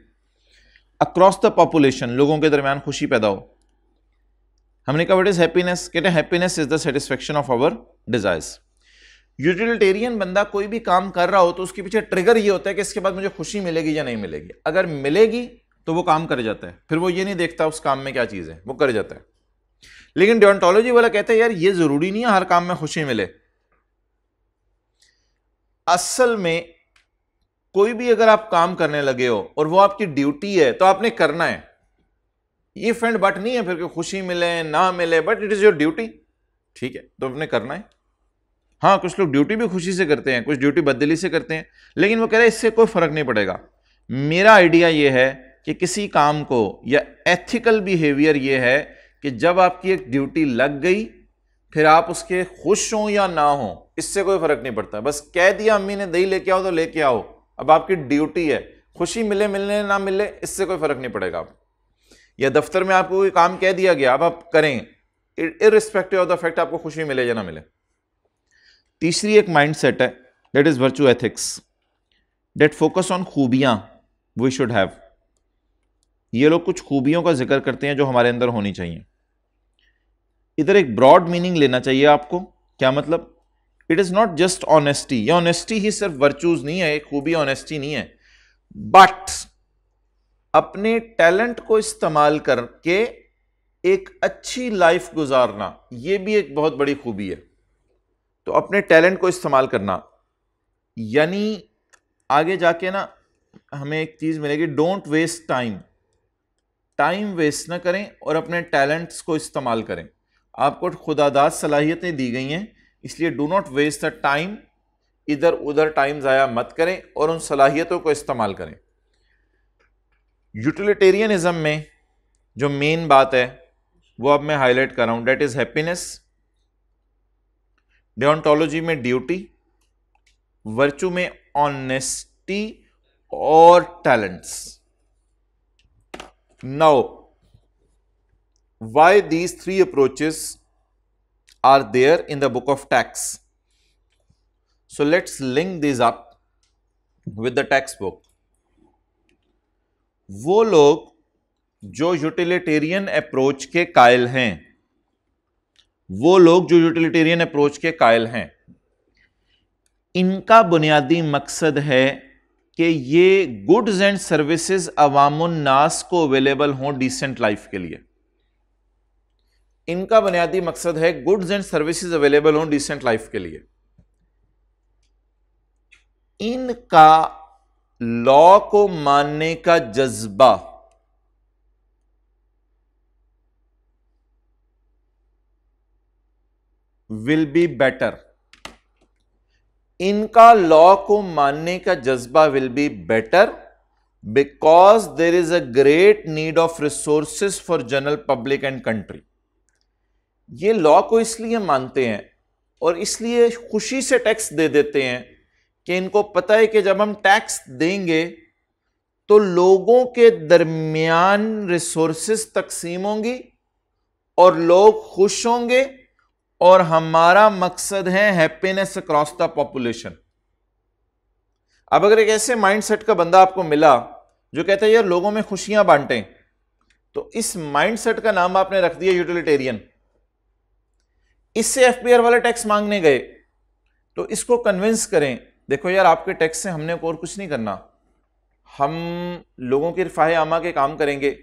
अक्रॉस द पॉपुलेशन लोगों के दरमियान खुशी पैदा हो हमने कहा वट इज़ हैप्पीनेस कहते happiness is the satisfaction of our desires utilitarian बंदा कोई भी काम कर रहा हो तो उसके पीछे ट्रिगर ये होता है कि इसके बाद मुझे खुशी मिलेगी या नहीं मिलेगी अगर मिलेगी तो वो काम कर जाता है फिर वो ये नहीं देखता उस काम में क्या चीज़ है वो कर जाता है लेकिन डिओन्टोलॉजी वाला कहते हैं यार ये जरूरी नहीं है हर काम में खुशी मिले असल में कोई भी अगर आप काम करने लगे हो और वो आपकी ड्यूटी है तो आपने करना है ये फ्रेंड बट नहीं है फिर कि खुशी मिले ना मिले but it is your duty ठीक है तो आपने करना है हाँ कुछ लोग ड्यूटी भी खुशी से करते हैं कुछ ड्यूटी बदली से करते हैं लेकिन वो कह रहे हैं इससे कोई फ़र्क नहीं पड़ेगा मेरा आइडिया ये है कि किसी काम को या एथिकल बिहेवियर ये है कि जब आपकी एक ड्यूटी लग गई फिर आप उसके खुश हों या ना हों इससे कोई फ़र्क नहीं पड़ता बस कह दिया अम्मी ने दही लेके आओ तो लेके आओ अब आपकी ड्यूटी है खुशी मिले मिलने ना मिले इससे कोई फ़र्क नहीं पड़ेगा आप या दफ्तर में आपको कोई काम कह दिया गया अब आप करें इरिस्पेक्टिव ऑफ द फैक्ट आपको खुशी मिले या ना मिले तीसरी एक माइंड सेट है that is virtue ethics that focus on खूबियाँ वी शुड हैव ये लोग कुछ खूबियों का जिक्र करते हैं जो हमारे अंदर होनी चाहिए इधर एक ब्रॉड मीनिंग लेना चाहिए आपको क्या मतलब it is not just honesty ये ऑनेस्टी ही सिर्फ वर्चूज नहीं है खूबी ऑनेस्टी नहीं है बट अपने टैलेंट को इस्तेमाल करके एक अच्छी लाइफ गुजारना ये भी एक बहुत बड़ी खूबी है तो अपने टैलेंट को इस्तेमाल करना यानी आगे जाके ना हमें एक चीज़ मिलेगी don't waste time time waste ना करें और अपने टैलेंट्स को इस्तेमाल करें आपको खुदादाद सलाहियतें दी गई हैं इसलिए do not waste the time इधर उधर टाइम ज़ाया मत करें और उन सलाहियतों को इस्तेमाल करें यूटिलिटेरियनिज़म में जो मेन बात है वो अब मैं हाईलाइट कर रहा हूँ डेट इज़ हैप्पीनेस डिओन्टोलॉजी में ड्यूटी वर्चू में ऑनेस्टी और talents Now, why these three approaches are there in the book of tax? So let's link these up with the textbook. wo log jo utilitarian approach ke कायल hain wo log jo utilitarian approach ke कायल hain inka bunyadi maqsad hai कि ये goods and services अवाम उन्नास को available हों decent life के लिए इनका बुनियादी मकसद है गुड्स एंड सर्विसेज अवेलेबल हों डिसेंट लाइफ के लिए इनका लॉ को मानने का जज्बा विल बी बेटर इनका लॉ को मानने का जज्बा will be better because there is a great need of resource for general public and country ये लॉ को इसलिए मानते हैं और इसलिए खुशी से टैक्स दे देते हैं कि इनको पता है कि जब हम टैक्स देंगे तो लोगों के दरमियान रिसोर्सिस तकसीम होंगी और लोग खुश होंगे और हमारा मकसद है हैप्पीनेस अक्रॉस द पॉपुलेशन अब अगर एक ऐसे माइंडसेट का बंदा आपको मिला जो कहता है यार लोगों में खुशियां बांटें तो इस माइंडसेट का नाम आपने रख दिया यूटिलिटेरियन इससे एफपीआर वाले टैक्स मांगने गए तो इसको कन्विंस करें देखो यार आपके टैक्स से हमने और कुछ नहीं करना हम लोगों की रिफाह आमा के काम करेंगे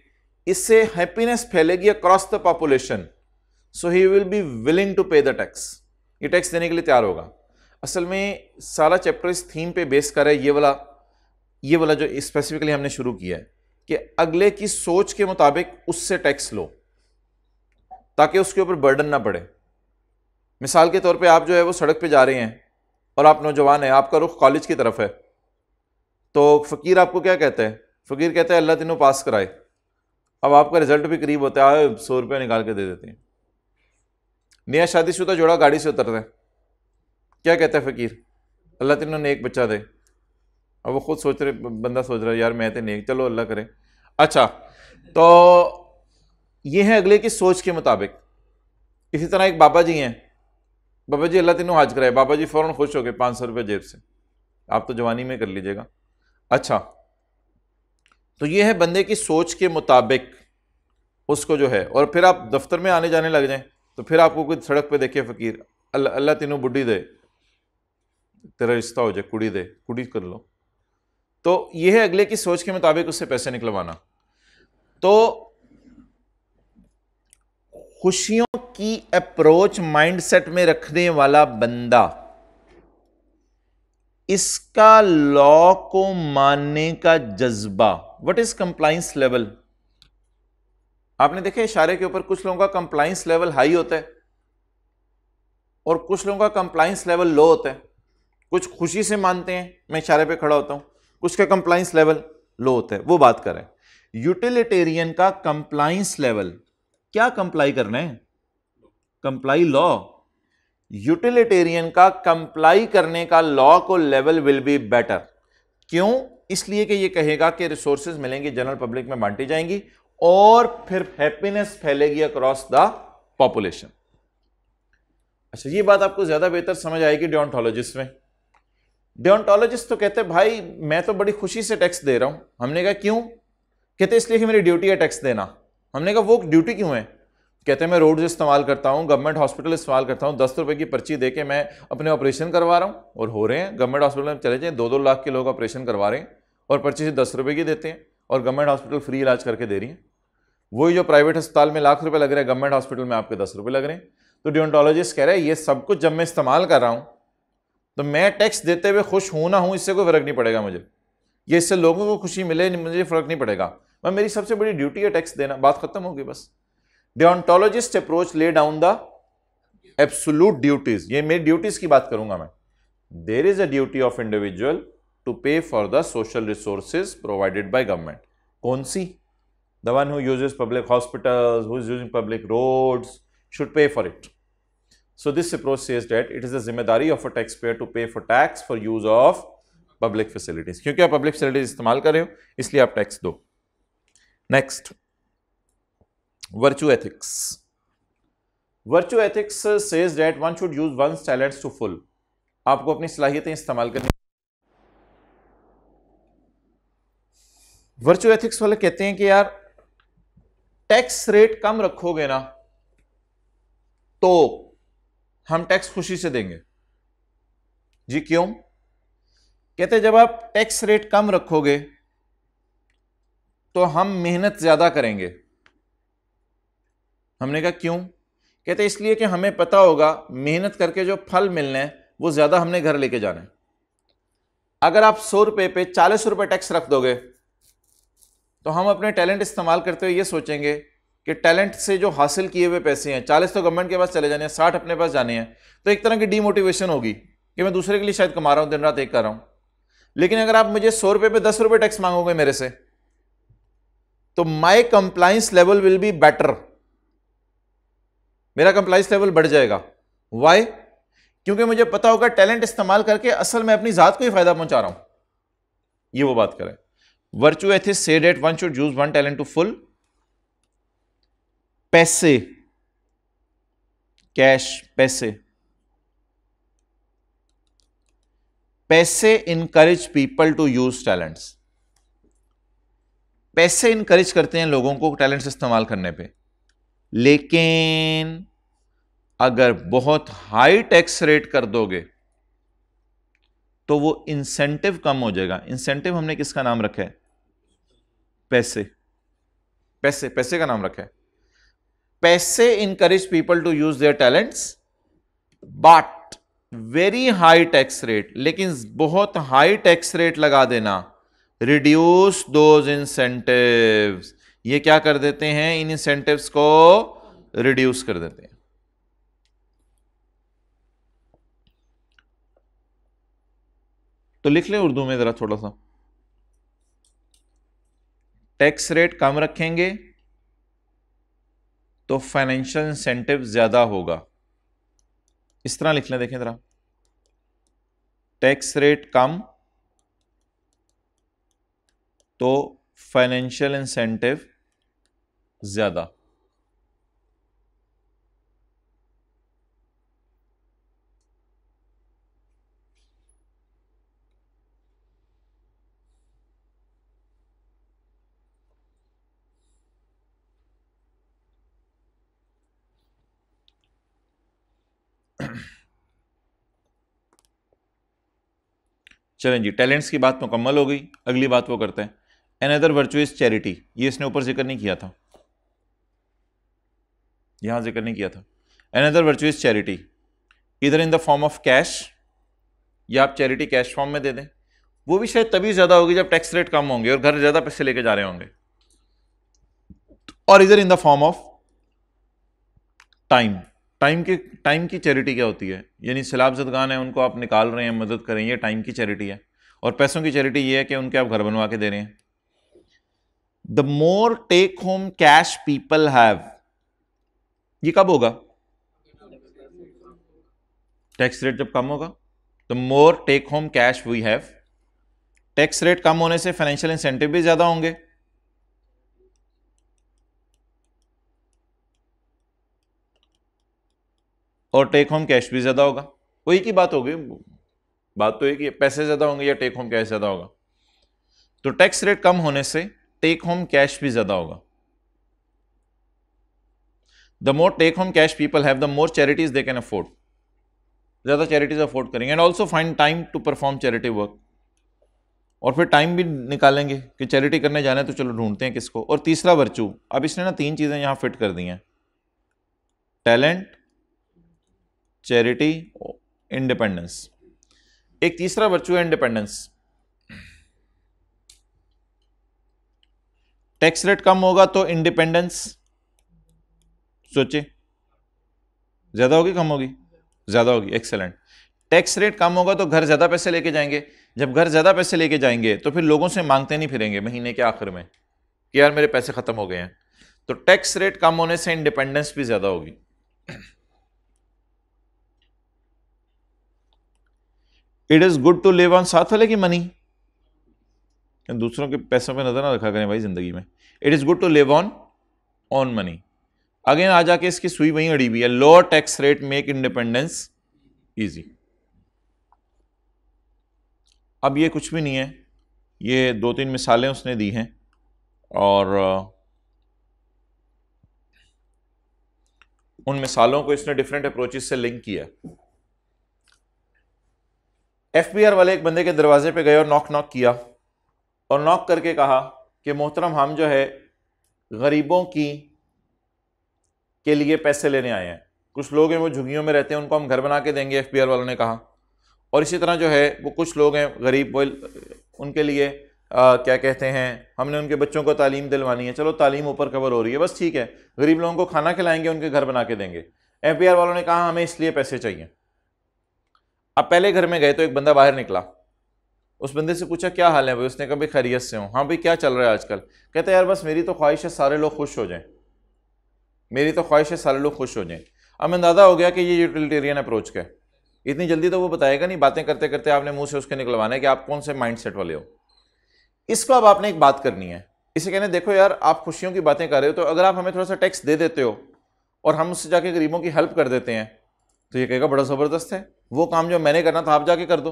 इससे हैप्पीनेस फैलेगी across the population so he will be willing to pay the tax ये टैक्स देने के लिए तैयार होगा असल में सारा चैप्टर इस थीम पे बेस कर है ये वाला ये वाला जो स्पेसिफिकली हमने शुरू किया है कि अगले की सोच के मुताबिक उससे टैक्स लो ताकि उसके ऊपर बर्डन ना पड़े मिसाल के तौर पे आप जो है वो सड़क पे जा रहे हैं और आप नौजवान हैं आपका रुख कॉलेज की तरफ है तो फ़कीर आपको क्या कहता है फ़कीर कहता है अल्लाह तीनों पास कराए अब आपका रिजल्ट भी करीब होता है सौ रुपये निकाल के दे देते हैं नया शादीशुदा जोड़ा गाड़ी से उतरता है क्या कहता है फ़कीर अल्लाह तेरे नेक बच्चा दे अब वो खुद सोच रहे बंदा सोच रहा है यार मैं तो नेक चलो अल्लाह करे अच्छा तो ये है अगले की सोच के मुताबिक इसी तरह एक बाबा जी हैं बाबा जी अल्लाह तीनों हाज कराए बाबा जी फ़ौरन खुश हो गए पाँच सौ रुपये जेब से आप तो जवानी में कर लीजिएगा अच्छा तो ये है बंदे की सोच के मुताबिक उसको जो है और फिर आप दफ्तर में आने जाने लग जाएँ तो फिर आपको कोई सड़क पे देखे फकीर अल्लाह अल्लाह तीनों बुढ़ी दे तेरा रिश्ता हो जाए कुड़ी दे कुड़ी कर लो तो ये है अगले की सोच के मुताबिक उससे पैसे निकलवाना तो खुशियों की अप्रोच माइंडसेट में रखने वाला बंदा इसका लॉ को मानने का जज्बा व्हाट इज कंप्लाइंस लेवल आपने देखे इशारे के ऊपर कुछ लोगों का कंप्लाइंस लेवल हाई होता है और कुछ लोगों का कंप्लाइंस लेवल लो होता है कुछ खुशी से मानते हैं मैं इशारे पे खड़ा होता हूं कुछ का कंप्लाइंस लेवल लो होता है वो बात करें यूटिलिटेरियन का कंप्लाइंस लेवल क्या कंप्लाई करना है कंप्लाई लॉ यूटिलिटेरियन का कंप्लाई करने का लॉ को लेवल विल बी बेटर क्यों इसलिए कि ये कहेगा कि रिसोर्सेज मिलेंगे जनरल पब्लिक में बांटी जाएंगी और फिर हैप्पीनेस फैलेगी अक्रॉस द पॉपुलेशन अच्छा ये बात आपको ज्यादा बेहतर समझ आएगी डिओंटोलॉजिस्ट में डिओंटोलॉजिस्ट तो कहते भाई मैं तो बड़ी खुशी से टैक्स दे रहा हूं हमने कहा क्यों कहते इसलिए कि मेरी ड्यूटी है टैक्स देना हमने कहा वो ड्यूटी क्यों है कहते हैं मैं रोड इस्तेमाल करता हूँ गवर्नमेंट हॉस्पिटल इस्तेमाल करता हूँ दस रुपये की पर्ची दे के मैं अपने ऑपरेशन करवा रहा हूँ और हो रहे हैं गवर्नमेंट हॉस्पिटल में चले जाएँ दो दो लाख के लोग ऑपरेशन करवा रहे हैं और पर्ची से दस रुपए की देते हैं और गवर्नमेंट हॉस्पिटल फ्री इलाज करके दे रही है वही जो प्राइवेट अस्पताल में लाख रुपए लग रहे हैं गवर्नमेंट हॉस्पिटल में आपके दस रुपये लग रहे हैं तो डिओंटोलॉजिस्ट कह रहे हैं ये सब कुछ जब मैं इस्तेमाल कर रहा हूँ तो मैं टैक्स देते हुए खुश हूँ ना हूँ इससे कोई फ़र्क नहीं पड़ेगा मुझे ये इससे लोगों को खुशी मिले मुझे फ़र्क नहीं पड़ेगा मैं मेरी सबसे बड़ी ड्यूटी है टैक्स देना बात खत्म होगी बस deontologist approach lay down the absolute duties ये मेरी ड्यूटीज़ की बात करूंगा मैं there is a duty of individual to pay for the social resources provided by government कौन सी The one who uses public hospitals, who is using public roads, should pay for it. So this approach says that it is the zimmedari of a taxpayer to pay for tax for use of public facilities. kyunki aap public facilities istemal kar rahe ho isliye aap tax do next virtue ethics virtue ethics says that one should use one's talents to full aapko apni salahiyatein istemal karni virtual ethics वाले कहते हैं कि यार tax rate कम रखोगे ना तो हम tax खुशी से देंगे जी क्यों कहते जब आप टैक्स रेट कम रखोगे तो हम मेहनत ज्यादा करेंगे हमने कहा क्यों कहते इसलिए कि हमें पता होगा मेहनत करके जो फल मिलने हैं वो ज्यादा हमने घर लेके जाना है अगर आप सौ रुपए पे चालीस रुपए टैक्स रख दोगे तो हम अपने टैलेंट इस्तेमाल करते हुए ये सोचेंगे कि टैलेंट से जो हासिल किए हुए पैसे हैं चालीस तो गवर्नमेंट के पास चले जाने हैं साठ अपने पास जाने हैं तो एक तरह की डीमोटिवेशन होगी कि मैं दूसरे के लिए शायद कमा रहा हूँ दिन रात एक कर रहा हूँ लेकिन अगर आप मुझे सौ रुपये पे दस रुपये टैक्स मांगोगे मेरे से तो my compliance level will be better मेरा कंप्लाइंस लेवल बढ़ जाएगा वाई क्योंकि मुझे पता होगा टैलेंट इस्तेमाल करके असल में अपनी ज़ात को ही फायदा पहुंचा रहा हूं ये वो बात करें वर्चू एथिस से that one should use one talent to full पैसे कैश पैसे पैसे encourage people to use talents पैसे इनकरेज करते हैं लोगों को टैलेंट्स इस्तेमाल करने पे लेकिन अगर बहुत हाई टैक्स रेट कर दोगे तो वो इंसेंटिव कम हो जाएगा इंसेंटिव हमने किसका नाम रखा है पैसे पैसे पैसे का नाम रखे पैसे encourage people to use their talents but very high tax rate लेकिन बहुत हाई टैक्स रेट लगा देना रिड्यूस दोज इंसेंटिव ये क्या कर देते हैं इन इंसेंटिव्स को रिड्यूस कर देते हैं तो लिख लें उर्दू में जरा थोड़ा सा टैक्स रेट कम रखेंगे तो फाइनेंशियल इंसेंटिव ज़्यादा होगा इस तरह लिख लें देखें ज़रा टैक्स रेट कम तो फाइनेंशियल इंसेंटिव ज़्यादा चलें जी टैलेंट्स की बात मुकम्मल हो गई अगली बात वो करते हैं एन अदर वर्चुअस चैरिटी ये इसने ऊपर जिक्र नहीं किया था यहां जिक्र नहीं किया था अनदर अदर वर्चुअस चैरिटी इधर in the form of cash या आप चैरिटी कैश फॉर्म में दे दें वो भी शायद तभी ज़्यादा होगी जब टैक्स रेट कम होंगे और घर ज़्यादा पैसे लेके जा रहे होंगे और इधर in the form of time time की टाइम की चैरिटी क्या होती है यानी सैलाब जदगान है उनको आप निकाल रहे हैं मदद करें यह ये टाइम की चैरिटी है और पैसों की चैरिटी ये है कि उनके आप घर बनवा के दे रहे हैं the more take home cash people have ये कब होगा टैक्स रेट जब कम होगा the more take home cash we have tax rate कम होने से फाइनेंशियल इंसेंटिव भी ज़्यादा होंगे और टेक होम कैश भी ज़्यादा होगा वही की बात होगी बात तो एक ही पैसे ज़्यादा होंगे या टेक होम कैश ज़्यादा होगा तो टैक्स रेट कम होने से टेक होम कैश भी ज़्यादा होगा the more take home cash people have the more charities they can afford ज़्यादा चैरिटीज अफोर्ड करेंगे and also find time to perform charity work और फिर टाइम भी निकालेंगे कि चैरिटी करने जाने तो चलो ढूंढते हैं किसको और तीसरा वर्चू अब इसने ना तीन चीज़ें यहाँ फिट कर दी हैं टैलेंट चैरिटी इंडिपेंडेंस एक तीसरा वर्चुअल इंडिपेंडेंस टैक्स रेट कम होगा तो इंडिपेंडेंस सोचे ज्यादा होगी कम होगी ज्यादा होगी एक्सेलेंट टैक्स रेट कम होगा तो घर ज्यादा पैसे लेके जाएंगे जब घर ज्यादा पैसे लेके जाएंगे तो फिर लोगों से मांगते नहीं फिरेंगे महीने के आखिर में कि यार मेरे पैसे खत्म हो गए हैं तो टैक्स रेट कम होने से इंडिपेंडेंस भी ज्यादा होगी it is good to live on साथ वाले की मनी दूसरों के पैसों पे नज़र ना रखा करें भाई ज़िंदगी में it is good to live on on money again आ जाके इसकी सुई वहीं अड़ी हुई है lower tax rate make independence easy अब ये कुछ भी नहीं है ये दो तीन मिसालें उसने दी हैं और उन मिसालों को इसने डिफरेंट अप्रोचेज से लिंक किया एफ वाले एक बंदे के दरवाजे पे गए और नॉक नॉक किया और नॉक करके कहा कि मोहतरम हम जो है गरीबों की के लिए पैसे लेने आए हैं कुछ लोग हैं वो झुग्गियों में रहते हैं उनको हम घर बना के देंगे एफ वालों ने कहा और इसी तरह जो है वो कुछ लोग हैं गरीब वो उनके लिए आ, क्या कहते हैं हमने उनके बच्चों को तालीम दिलवानी है चलो तालीम ऊपर कवर हो रही है बस ठीक है गरीब लोगों को खाना खिलाएंगे उनके घर बना के देंगे एफ वालों ने कहा हमें इसलिए पैसे चाहिए आप पहले घर में गए तो एक बंदा बाहर निकला उस बंदे से पूछा क्या हाल है भाई उसने कहा भाई खैरियत से हूँ हाँ भाई क्या चल रहा है आजकल कहते यार बस मेरी तो ख्वाहिश है सारे लोग खुश हो जाएं मेरी तो ख्वाहिश है सारे लोग खुश हो जाएं अब अंदाज़ा हो गया कि ये यूटिलिटेरियन अप्रोच का है इतनी जल्दी तो वो बताएगा नहीं बातें करते करते आपने मुंह से उसके निकलवाना है कि आप कौन से माइंड सेट वाले हो इसको अब आपने एक बात करनी है इसे कहने देखो यार आप खुशियों की बातें कर रहे हो तो अगर आप हमें थोड़ा सा टैक्स दे देते हो और हम उससे जाके गरीबों की हेल्प कर देते हैं तो ये कहेगा बड़ा ज़बरदस्त है वो काम जो मैंने करना था आप जाके कर दो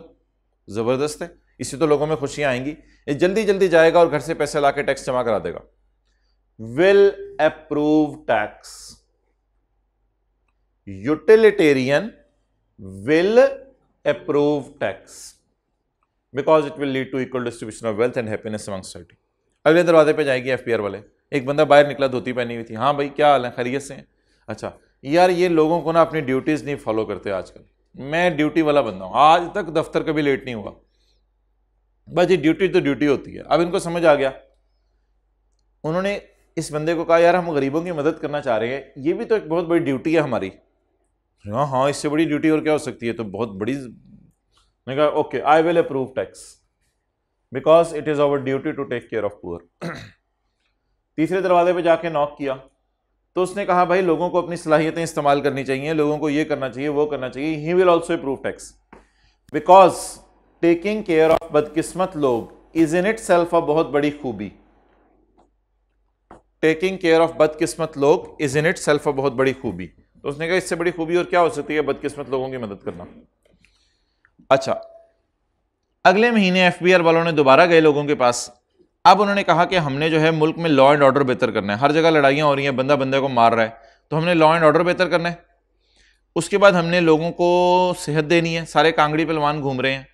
ज़बरदस्त है इससे तो लोगों में खुशियाँ आएंगी ये जल्दी जल्दी जाएगा और घर से पैसे ला के टैक्स जमा करा देगा will approve tax utilitarian will approve tax because it will lead to equal distribution of wealth and happiness among society अगले दरवाजे पे जाएगी एफ वाले एक बंदा बाहर निकला धोती पहनी हुई थी हाँ भाई क्या हाल है खरीय से अच्छा यार ये लोगों को ना अपनी ड्यूटीज़ नहीं फॉलो करते आजकल मैं ड्यूटी वाला बंदा हूँ आज तक दफ्तर कभी लेट नहीं हुआ बस ये ड्यूटी तो ड्यूटी होती है अब इनको समझ आ गया उन्होंने इस बंदे को कहा यार हम गरीबों की मदद करना चाह रहे हैं ये भी तो एक बहुत बड़ी ड्यूटी है हमारी हाँ हाँ इससे बड़ी ड्यूटी और क्या हो सकती है तो बहुत बड़ी मैंने कहा okay I will approve tax because it is our duty to take care of poor तीसरे दरवाजे पे जाके नॉक किया तो उसने कहा भाई लोगों को अपनी सलाहियतें इस्तेमाल करनी चाहिए लोगों को ये करना चाहिए वो करना चाहिए he will also approve tax because taking care of बदकिस्मत लोग is in itself a बहुत बड़ी खूबी टेकिंग केयर ऑफ बदकिस्मत लोग is in itself a बहुत बड़ी खूबी तो उसने कहा इससे बड़ी खूबी और क्या हो सकती है बदकिस्मत लोगों की मदद करना अच्छा अगले महीने एफ वालों ने दोबारा गए लोगों के पास अब उन्होंने कहा कि हमने जो है मुल्क में लॉ एंड ऑर्डर बेहतर करना है हर जगह लड़ाइयाँ हो रही हैं बंदा बंदे को मार रहा है तो हमने लॉ एंड ऑर्डर बेहतर करना है उसके बाद हमने लोगों को सेहत देनी है सारे कांगड़ी पहलवान घूम रहे हैं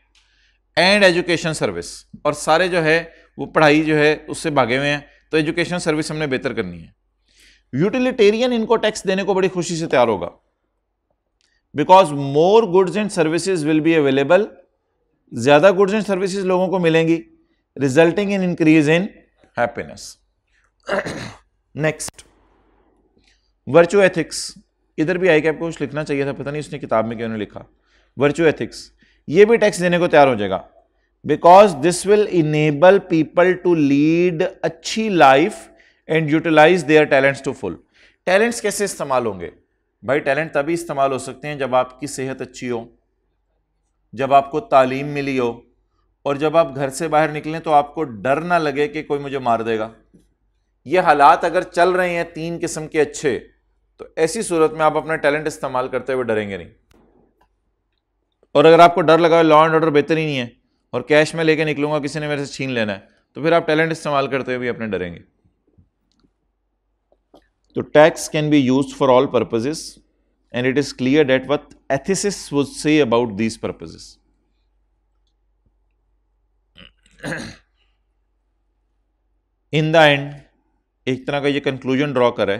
एंड एजुकेशन सर्विस और सारे जो है वो पढ़ाई जो है उससे भागे हुए हैं तो एजुकेशन सर्विस हमने बेहतर करनी है यूटिलिटेरियन इनको टैक्स देने को बड़ी खुशी से तैयार होगा because more goods and services will be available ज़्यादा गुड्स एंड सर्विसेज लोगों को मिलेंगी resulting in increase in happiness. Next virtue ethics इधर भी आई कैप को कुछ लिखना चाहिए था पता नहीं उसने किताब में क्यों नहीं लिखा वर्चुअल एथिक्स ये भी टैक्स देने को तैयार हो जाएगा because this will enable people to lead अच्छी life and utilize their talents to full talents कैसे इस्तेमाल होंगे भाई टैलेंट तभी इस्तेमाल हो सकते हैं जब आपकी सेहत अच्छी हो जब आपको तालीम मिली हो और जब आप घर से बाहर निकलें तो आपको डर ना लगे कि कोई मुझे मार देगा ये हालात अगर चल रहे हैं तीन किस्म के अच्छे तो ऐसी सूरत में आप अपना टैलेंट इस्तेमाल करते हुए डरेंगे नहीं और अगर आपको डर लगा लॉ एंड ऑर्डर बेहतर ही नहीं है और कैश में लेके निकलूंगा किसी ने मेरे से छीन लेना है तो फिर आप टैलेंट इस्तेमाल करते हुए भी अपने डरेंगे तो tax can be use for all purposes and it is clear that what ethics would say about these purposes in the end एक तरह का ये कंक्लूजन ड्रॉ करे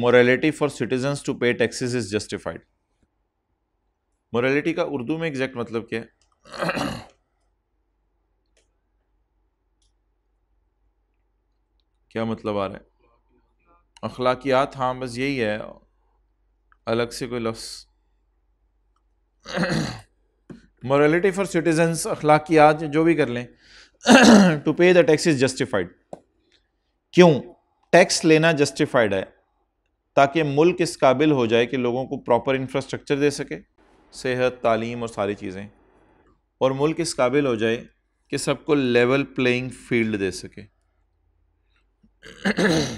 morality for citizens to pay taxes is justified morality का उर्दू में exact मतलब क्या है क्या मतलब आ रहा है अखलाकियात हाँ बस यही है अलग से कोई लफ्स मॉरलिटी फॉर सिटीजन्स अखलाकियात जो भी कर लें to pay the tax is justified क्यों टैक्स लेना जस्टिफाइड है ताकि मुल्क इस काबिल हो जाए कि लोगों को प्रॉपर इंफ्रास्ट्रक्चर दे सके सेहत तालीम और सारी चीज़ें और मुल्क इस काबिल हो जाए कि सबको लेवल प्लेइंग फील्ड दे सके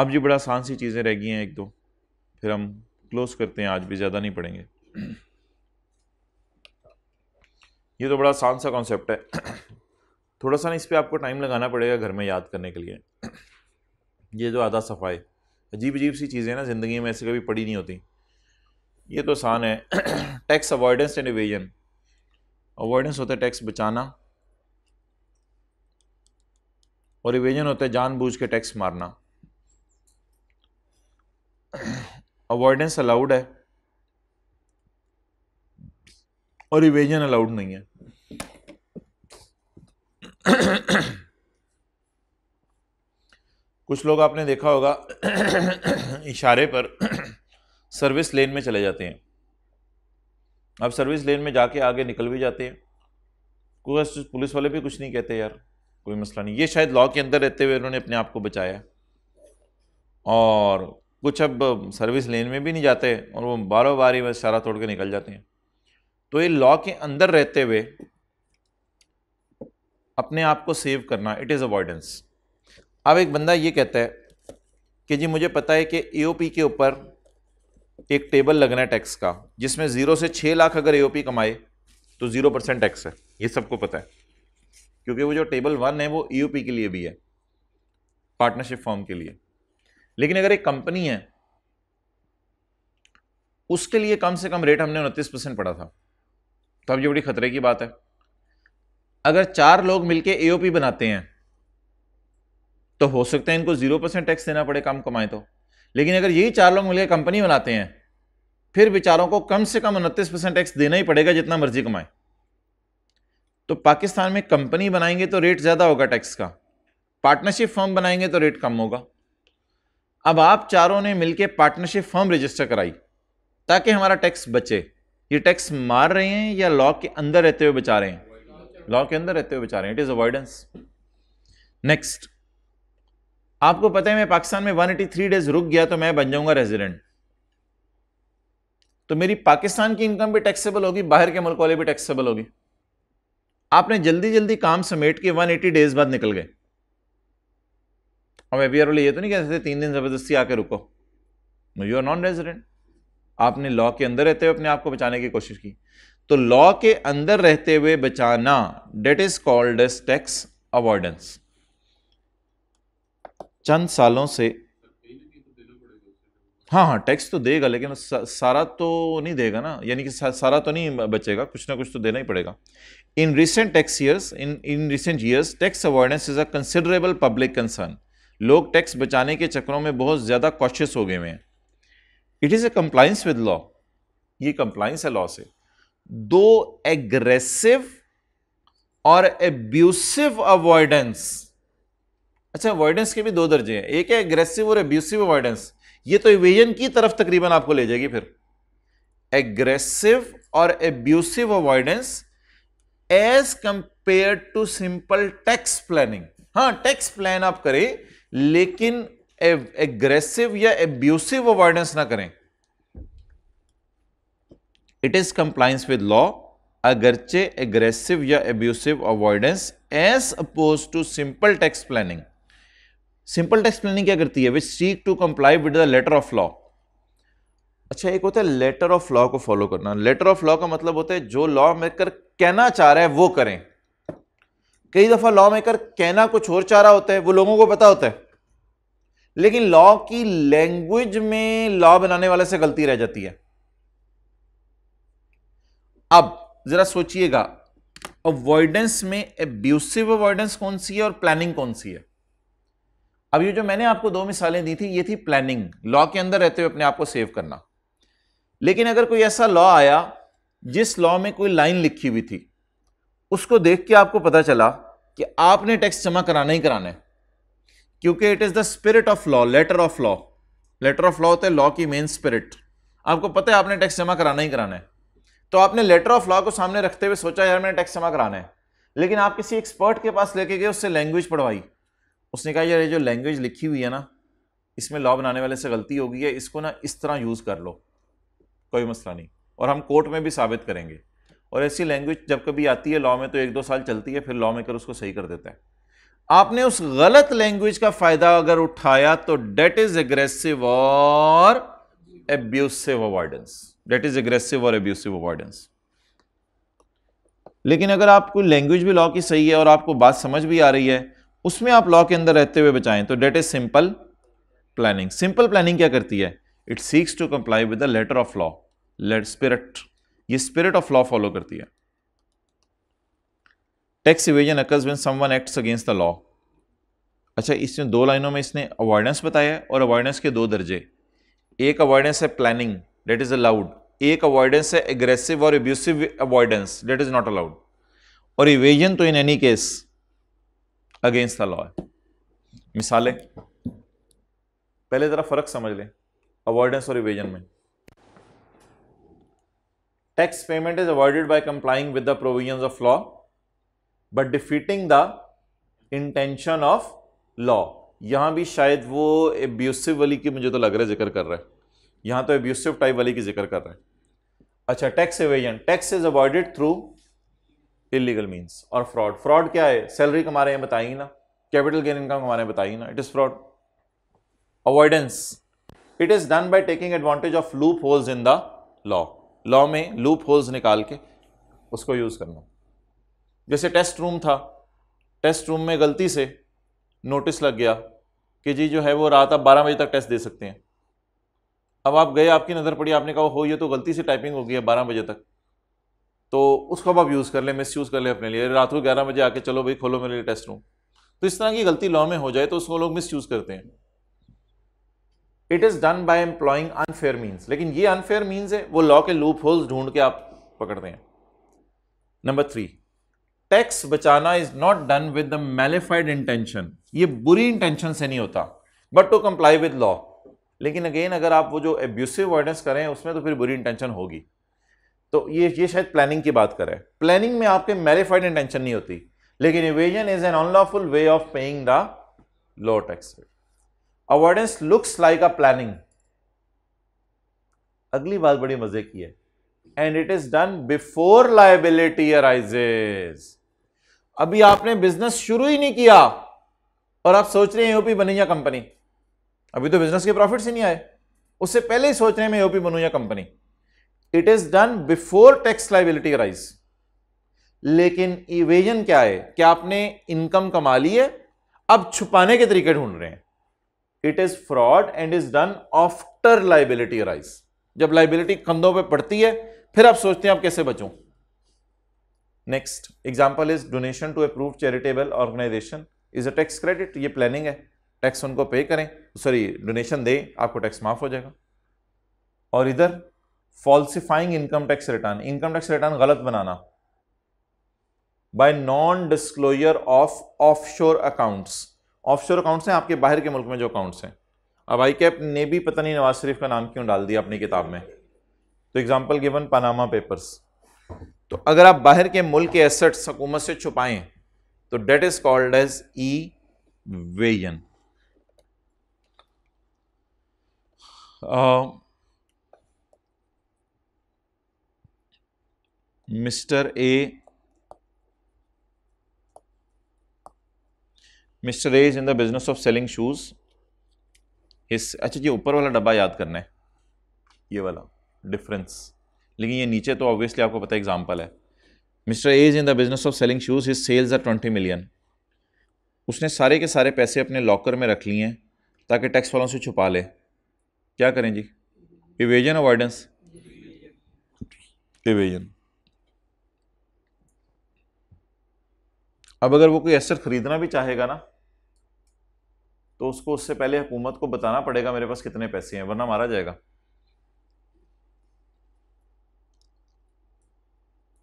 अब जी बड़ा आसान सी चीज़ें रह गई हैं एक दो फिर हम क्लोज करते हैं आज भी ज़्यादा नहीं पढ़ेंगे ये तो बड़ा आसान सा कॉन्सेप्ट है थोड़ा सा ना इस पर आपको टाइम लगाना पड़ेगा घर में याद करने के लिए ये जो आधा सफ़ाई अजीब अजीब सी चीज़ें ना ज़िंदगी में ऐसे कभी पड़ी नहीं होती ये तो आसान है tax avoidance and evasion avoidance होता है टैक्स बचाना और इवेजन होता है जानबूझ के टैक्स मारना अवॉइडेंस अलाउड है और इवेजन अलाउड नहीं है कुछ लोग आपने देखा होगा इशारे पर सर्विस लेन में चले जाते हैं अब सर्विस लेन में जाके आगे निकल भी जाते हैं कोई पुलिस वाले भी कुछ नहीं कहते यार कोई मसला नहीं ये शायद लॉ के अंदर रहते हुए उन्होंने अपने आप को बचाया और कुछ अब सर्विस लेन में भी नहीं जाते और वो बारो बारी में सारा तोड़ के निकल जाते हैं तो ये लॉ के अंदर रहते हुए अपने आप को सेव करना इट इज़ अवॉइडेंस अब एक बंदा ये कहता है कि जी मुझे पता है कि ए के ऊपर एक टेबल लगना है टैक्स का जिसमें ज़ीरो से छः लाख अगर ए कमाए तो ज़ीरो परसेंट टैक्स है ये सबको पता है क्योंकि वो जो टेबल वन है वो ई के लिए भी है पार्टनरशिप फॉर्म के लिए लेकिन अगर एक कंपनी है उसके लिए कम से कम रेट हमने उनतीस परसेंट पड़ा था तो अब ये बड़ी खतरे की बात है अगर चार लोग मिलके एओपी बनाते हैं तो हो सकता है इनको जीरो परसेंट टैक्स देना पड़े कम कमाए तो लेकिन अगर यही चार लोग मिलकर कंपनी बनाते हैं फिर बेचारों को कम से कम उनतीस परसेंट टैक्स देना ही पड़ेगा जितना मर्जी कमाए तो पाकिस्तान में कंपनी बनाएंगे तो रेट ज़्यादा होगा टैक्स का पार्टनरशिप फॉर्म बनाएंगे तो रेट कम होगा अब आप चारों ने मिलकर पार्टनरशिप फर्म रजिस्टर कराई ताकि हमारा टैक्स बचे ये टैक्स मार रहे हैं या लॉ के अंदर रहते हुए बचा रहे हैं लॉ के अंदर रहते हुए बचा रहे हैं इट इज अवॉइडेंस नेक्स्ट आपको पता है मैं पाकिस्तान में 183 डेज रुक गया तो मैं बन जाऊंगा रेजिडेंट तो मेरी पाकिस्तान की इनकम भी टैक्सेबल होगी बाहर के मुल्क वाले भी टैक्सेबल होगी आपने जल्दी जल्दी काम समेट के 180 डेज बाद निकल गए और मैं वाले ये तो नहीं कह सकते तीन दिन ज़बरदस्ती आके रुको यू आर नॉन रेजिडेंट आपने लॉ के अंदर रहते हुए अपने आप को बचाने की कोशिश की तो लॉ के अंदर रहते हुए बचाना that is called as tax avoidance चंद सालों से हाँ हाँ टैक्स तो देगा लेकिन सारा तो नहीं देगा ना यानी कि सारा तो नहीं बचेगा कुछ ना कुछ तो देना ही पड़ेगा in recent tax years in in recent years tax avoidance is a considerable public concern लोग टैक्स बचाने के चक्करों में बहुत ज़्यादा कॉशियस हो गए हुए हैं it is a compliance with law ये कंप्लाइंस है लॉ से दो एग्रेसिव और एब्यूसिव अवॉइडेंस अच्छा अवॉइडेंस के भी दो दर्जे हैं एक है एग्रेसिव और एब्यूसिव अवॉइडेंस ये तो इवेजन की तरफ तकरीबन आपको ले जाएगी फिर एग्रेसिव और abusive avoidance as compare to simple tax planning हाँ टैक्स प्लान आप करें लेकिन एग्रेसिव या एब्यूसिव अवॉर्डेंस ना करें it is compliance with law अगरचे एग्रेसिव या abusive avoidance as oppose to simple tax planning simple tax planning क्या करती है which seek to comply with the letter of law अच्छा एक होता है लेटर ऑफ लॉ को फॉलो करना लेटर ऑफ लॉ का मतलब होता है जो लॉ मेकर कहना चाह रहा है वो करें कई दफ़ा लॉ मेकर कहना कुछ और चाह रहा होता है वो लोगों को पता होता है लेकिन लॉ की लैंग्वेज में लॉ बनाने वाले से गलती रह जाती है अब जरा सोचिएगा अवॉइडेंस में एब्यूसिव अवॉइडेंस कौन सी है और प्लानिंग कौन सी है अब ये जो मैंने आपको दो मिसालें दी थी ये थी प्लानिंग लॉ के अंदर रहते हुए अपने आप को सेव करना लेकिन अगर कोई ऐसा लॉ आया जिस लॉ में कोई लाइन लिखी हुई थी उसको देख के आपको पता चला कि आपने टैक्स जमा कराना ही कराना है क्योंकि it is the spirit of law letter of law letter of law होता है लॉ की मेन स्पिरिट आपको पता है आपने टैक्स जमा कराना ही कराना है तो आपने लेटर ऑफ लॉ को सामने रखते हुए सोचा यार मैंने टैक्स जमा कराना है लेकिन आप किसी एक्सपर्ट के पास लेके गए उससे लैंग्वेज पढ़वाई उसने कहा यार ये जो लैंग्वेज लिखी हुई है ना इसमें लॉ बनाने वाले से गलती हो गई है इसको ना इस तरह यूज़ कर लो कोई मसला नहीं और हम कोर्ट में भी साबित करेंगे और ऐसी लैंग्वेज जब कभी आती है लॉ में तो एक दो साल चलती है फिर लॉ मेकर उसको सही कर देता है आपने उस गलत लैंग्वेज का फायदा अगर उठाया तो डेट इज एग्रेसिव और abusive avoidance that is aggressive और एब्यूसिव अवॉर्डेंस लेकिन अगर आपको लैंग्वेज भी लॉ की सही है और आपको बात समझ भी आ रही है उसमें आप लॉ के अंदर रहते हुए बचाएं तो that is simple planning simple planning क्या करती है it seeks to comply with the letter of law let spirit ये स्पिरिट ऑफ लॉ फॉलो करती है tax evasion occurs someone acts against the law अच्छा इसमें दो लाइनों में इसने अवॉयडेंस बताया और अवॉयडेंस के दो दर्जे एक अवॉयडेंस है प्लानिंग डेट इज अलाउड एक अवॉयडेंस है एग्रेसिव और abusive avoidance that is not allowed और इवेजन तो in any case against the law है मिसालें पहले ज़रा फर्क समझ लें अवॉयडेंस और इवेजन में Tax payment is avoided by complying with the provisions of law but defeating the intention of law. यहाँ भी शायद वो एब्यूसिव वाली की मुझे तो लग रहा है जिक्र कर रहा है यहाँ तो एब्यूसिव टाइप वाली की जिक्र कर रहा है अच्छा tax evasion tax is avoided through illegal means और फ्रॉड फ्रॉड क्या है सैलरी कमा रहे हैं बताइए ना कैपिटल गेन इनकम कमा रहे हैं बताइए ना it is fraud avoidance it is done by taking advantage of loopholes in the law law में लूप होल्स निकाल के उसको यूज़ करना जैसे टेस्ट रूम था टेस्ट रूम में गलती से नोटिस लग गया कि जी जो है वो रात आप बारह बजे तक टेस्ट दे सकते हैं अब आप गए आपकी नज़र पड़ी आपने कहा हो ये तो गलती से टाइपिंग हो गई है बारह बजे तक तो उसको अब आप यूज़ कर लें मिस यूज़ कर लें अपने लिए रात को ग्यारह बजे आके चलो भाई खोलो मेरे लिए टेस्ट रूम तो इस तरह की गलती लॉ में हो जाए तो उसको लोग मिस यूज़ करते हैं it is done by employing unfair means लेकिन ये अनफेयर मीन्स है वो लॉ के लूप होल्स ढूंढ के आप पकड़ते हैं नंबर थ्री टैक्स बचाना is not done with the malafide intention ये बुरी इंटेंशन से नहीं होता but to comply with law लेकिन अगेन अगर आप वो जो एब्यूसिव वर्डेंस करें उसमें तो फिर बुरी इंटेंशन होगी तो ये ये शायद प्लानिंग की बात करें प्लानिंग में आपके मेरिफाइड इंटेंशन नहीं होती लेकिन evasion is an unlawful way of paying the low tax rate avoidance looks like a planning अगली बात बड़ी मजे की है and it is done before liability arises अभी आपने बिजनेस शुरू ही नहीं किया और आप सोच रहे हैं यूपी बनी या कंपनी अभी तो बिजनेस के प्रॉफिट ही नहीं आए उससे पहले ही सोच रहे हैं मैं यूपी बनू या company it is done before tax liability arise लेकिन इवेजन क्या है क्या आपने इनकम कमा ली है अब छुपाने के तरीके ढूंढ रहे हैं it is fraud and is done after liability rise जब लाइबिलिटी कंधों पे पड़ती है फिर आप सोचते हैं आप कैसे बचूं next example is donation to approve charitable organization is a tax credit ये प्लानिंग है टैक्स उनको पे करें सॉरी डोनेशन दे आपको टैक्स माफ हो जाएगा और इधर falsifying income tax return income tax return गलत बनाना by non disclosure of shore accounts offshore accounts हैं आपके बाहर के मुल्क में जो अकाउंट्स हैं अब आई कैप ने भी पता नहीं नवाज शरीफ का नाम क्यों डाल दिया अपनी किताब में तो एग्जाम्पल गिवन पनामा पेपर्स तो अगर आप बाहर के मुल्क के एसेट्स हुकूमत से छुपाएं तो that is called as evasion mister A mister A is in the business of selling shoes इस अच्छा जी ऊपर वाला डब्बा याद करना है ये वाला डिफरेंस लेकिन ये नीचे तो ऑब्वियसली आपको पता है एग्जाम्पल है mister A is in the business of selling shoes his sales are twenty million उसने सारे के सारे पैसे अपने लॉकर में रख लिए हैं ताकि टैक्स वालों से छुपा ले क्या करें जी इवेजन अवॉइडेंस इवेजन अब अगर वो कोई एसेट खरीदना भी चाहेगा ना तो उसको उससे पहले हुकूमत को बताना पड़ेगा मेरे पास कितने पैसे हैं वरना मारा जाएगा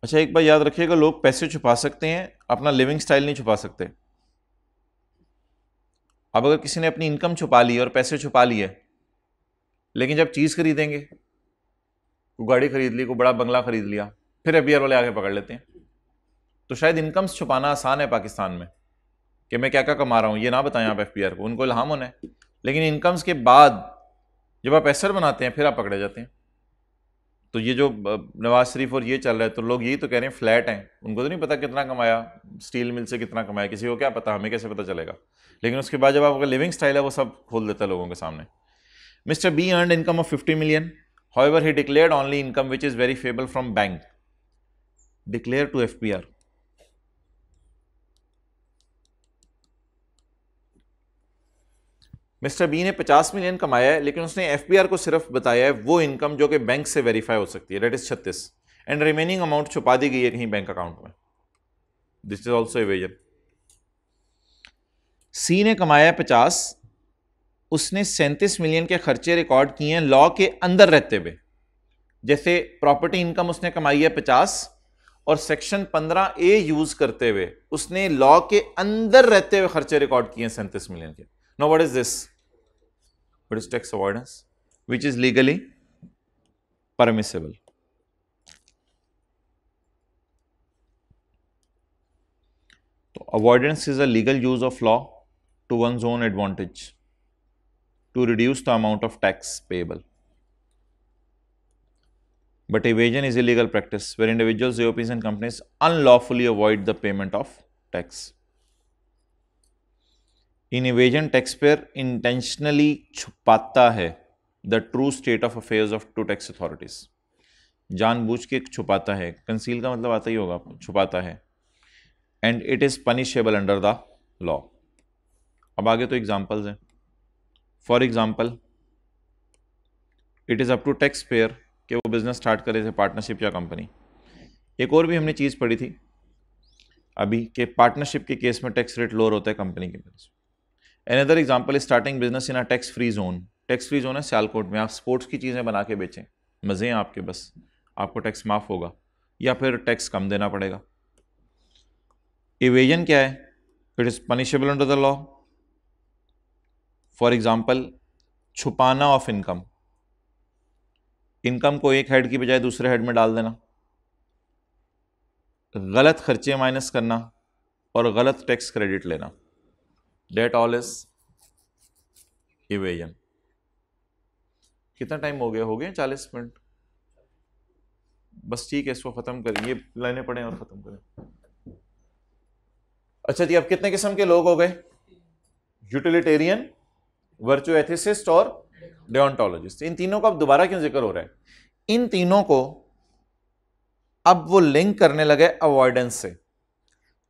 अच्छा एक बार याद रखिएगा लोग पैसे छुपा सकते हैं अपना लिविंग स्टाइल नहीं छुपा सकते अब अगर किसी ने अपनी इनकम छुपा ली और पैसे छुपा लिए लेकिन जब चीज़ खरीदेंगे को गाड़ी खरीद ली को बड़ा बंगला खरीद लिया फिर एफ वाले आगे पकड़ लेते हैं तो शायद इनकम्स छुपाना आसान है पाकिस्तान में कि मैं क्या क्या कमा रहा हूँ ये ना बताएं आप एफ को उनको इल्हाम होना है लेकिन इनकम्स के बाद जब आप एसर बनाते हैं फिर आप पकड़े जाते हैं तो ये जो नवाज शरीफ और ये चल रहा है तो लोग यही तो कह रहे हैं फ्लैट हैं उनको तो नहीं पता कितना कमाया स्टील मिल से कितना कमाया किसी को क्या पता हमें कैसे पता चलेगा लेकिन उसके बाद जब आपका लिविंग स्टाइल है वो सब खोल देता है लोगों के सामने mister B earn income of fifty million however he declare only income which is very feeble from bank declare to F P R mister B ने 50 मिलियन कमाया है लेकिन उसने एफ को सिर्फ बताया है वो इनकम जो कि बैंक से वेरीफाई हो सकती है डेट इज़ छत्तीस एंड रिमेनिंग अमाउंट छुपा दी गई है कहीं बैंक अकाउंट में this is also evasion C ने कमाया है पचास उसने सैंतीस मिलियन के खर्चे रिकॉर्ड किए हैं लॉ के अंदर रहते हुए जैसे प्रॉपर्टी इनकम उसने कमाई है पचास और सेक्शन पंद्रह ए यूज करते हुए उसने लॉ के अंदर रहते हुए खर्चे रिकॉर्ड किए हैं सैंतीस मिलियन के Now, what is this? What is tax avoidance? Which is legally permissible. So, avoidance is a legal use of law to one's own advantage to reduce the amount of tax payable. But evasion is illegal practice where individuals, Europeans and companies unlawfully avoid the payment of tax. In evasion taxpayer intentionally छुपाता है the true state of affairs of to tax authorities जानबूझ के छुपाता है conceal का मतलब आता ही होगा छुपाता है and it is punishable under the law अब आगे तो एग्जाम्पल्स हैं for example it is up to tax payer कि वो बिज़नेस स्टार्ट करे थे पार्टनरशिप या कंपनी एक और भी हमने चीज़ पढ़ी थी अभी के पार्टनरशिप के केस में टैक्स रेट लोअर होता है कंपनी के business another example is starting business in a tax free zone tax free zone है सियालकोट में आप स्पोर्ट्स की चीज़ें बना के बेचें मज़े हैं आपके बस आपको टैक्स माफ़ होगा या फिर टैक्स कम देना पड़ेगा इवेजन क्या है it is punishable under the law for example छुपाना ऑफ इनकम इनकम को एक हेड की बजाय दूसरे हेड में डाल देना गलत खर्चे माइनस करना और गलत टैक्स क्रेडिट लेना डेट ऑल इज इवेजन कितना टाइम हो गया हो गया चालीस मिनट बस ठीक है इसको ख़त्म करें ये लाइने पड़े और ख़त्म करें अच्छा जी अब कितने किस्म के लोग हो गए यूटिलिटेरियन वर्चुअ एथिसिस्ट और डेओन्टोलॉजिस्ट इन तीनों का अब दोबारा क्यों जिक्र हो रहा है इन तीनों को अब वो लिंक करने लगे अवॉइडेंस से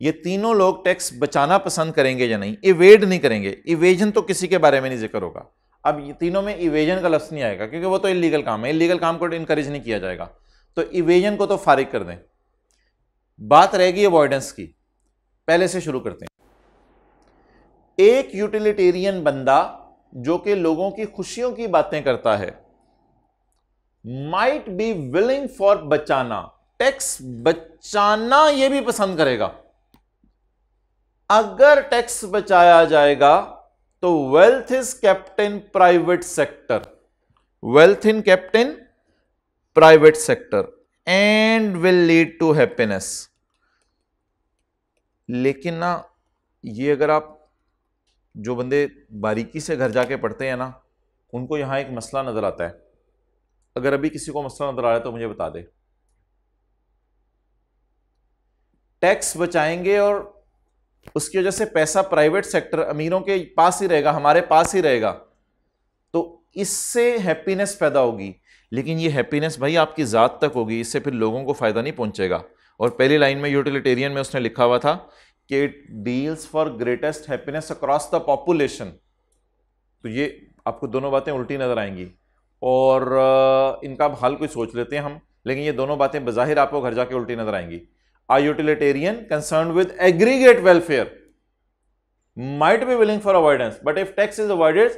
ये तीनों लोग टैक्स बचाना पसंद करेंगे या नहीं इवेड नहीं करेंगे इवेजन तो किसी के बारे में नहीं जिक्र होगा अब ये तीनों में इवेजन का लफ्ज़ नहीं आएगा क्योंकि वो तो इलीगल काम है इलीगल काम को तो इनक्रेज नहीं किया जाएगा तो इवेजन को तो फारिग कर दें बात रहेगी अवॉइडेंस की पहले से शुरू करते हैं एक यूटिलिटेरियन बंदा जो कि लोगों की खुशियों की बातें करता है माइट बी विलिंग फॉर बचाना टैक्स बचाना यह भी पसंद करेगा अगर टैक्स बचाया जाएगा तो wealth is kept in private sector wealth in kept in private sector and will lead to happiness लेकिन ना ये अगर आप जो बंदे बारीकी से घर जाके पढ़ते हैं ना उनको यहां एक मसला नज़र आता है अगर अभी किसी को मसला नज़र आ रहा है तो मुझे बता दे टैक्स बचाएंगे और उसकी वजह से पैसा प्राइवेट सेक्टर अमीरों के पास ही रहेगा हमारे पास ही रहेगा तो इससे हैप्पीनेस पैदा होगी लेकिन ये हैप्पीनेस भाई आपकी ज़ात तक होगी इससे फिर लोगों को फ़ायदा नहीं पहुंचेगा और पहली लाइन में यूटिलिटेरियन में उसने लिखा हुआ था कि it deals for greatest happiness across the population तो ये आपको दोनों बातें उल्टी नज़र आएंगी और इनका हल कोई सोच लेते हैं हम लेकिन ये दोनों बातें बज़ाहिर आपको घर जाके उल्टी नज़र आएंगी a utilitarian concerned with aggregate welfare might be willing for avoidance but if tax is avoided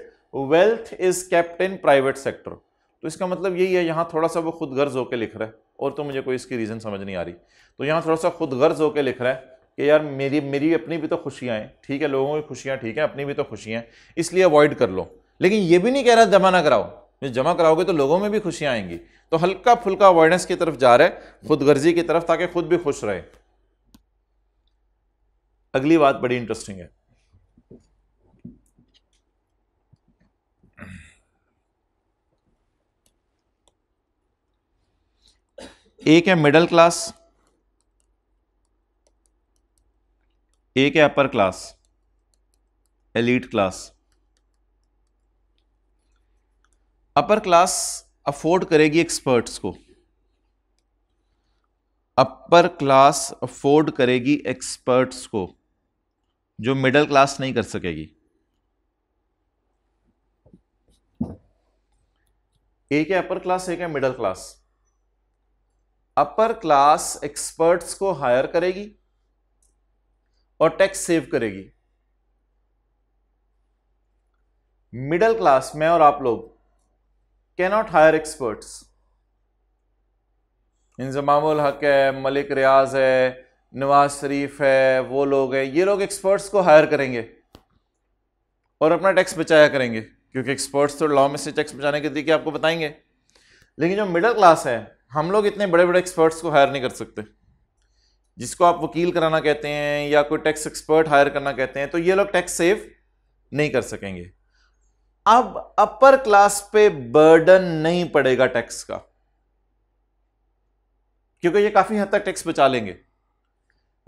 wealth is kept in private sector तो इसका मतलब यही है यहाँ थोड़ा सा वो खुद गर्ज होकर लिख रहा है और तो मुझे कोई इसकी रीज़न समझ नहीं आ रही तो यहाँ थोड़ा सा खुद गर्ज होकर लिख रहा है कि यार मेरी मेरी अपनी भी तो खुशियाँ हैं ठीक है लोगों की खुशियाँ ठीक है अपनी भी तो खुशियाँ इसलिए अवॉइड कर लो लेकिन ये भी नहीं कह रहा जमा ना कराओ जमा कराओगे तो लोगों में भी खुशियाँ आएंगी तो हल्का फुल्का अवेयरनेस की तरफ जा रहे हैं खुद गर्जी की तरफ ताकि खुद भी खुश रहे अगली बात बड़ी इंटरेस्टिंग है एक है मिडिल क्लास एक है upper class elite class upper class afford करेगी एक्सपर्ट्स को अपर क्लास अफोर्ड करेगी एक्सपर्ट्स को जो मिडिल क्लास नहीं कर सकेगी एक है अपर क्लास एक है middle class upper class experts को हायर करेगी और टैक्स सेव करेगी मिडिल क्लास में और आप लोग cannot hire experts इनसे हक है मलिक रियाज है नवाज शरीफ है वो लोग हैं ये लोग एक्सपर्ट्स को हायर करेंगे और अपना टैक्स बचाया करेंगे क्योंकि एक्सपर्ट्स तो लॉ में से टैक्स बचाने के तरीके आपको बताएंगे लेकिन जो मिडिल क्लास है हम लोग इतने बड़े बड़े एक्सपर्ट्स को हायर नहीं कर सकते जिसको आप वकील कराना कहते हैं या कोई टैक्स एक्सपर्ट हायर करना कहते हैं तो ये लोग टैक्स सेव नहीं कर सकेंगे अब अपर क्लास पे बर्डन नहीं पड़ेगा टैक्स का क्योंकि ये काफी हद तक टैक्स बचा लेंगे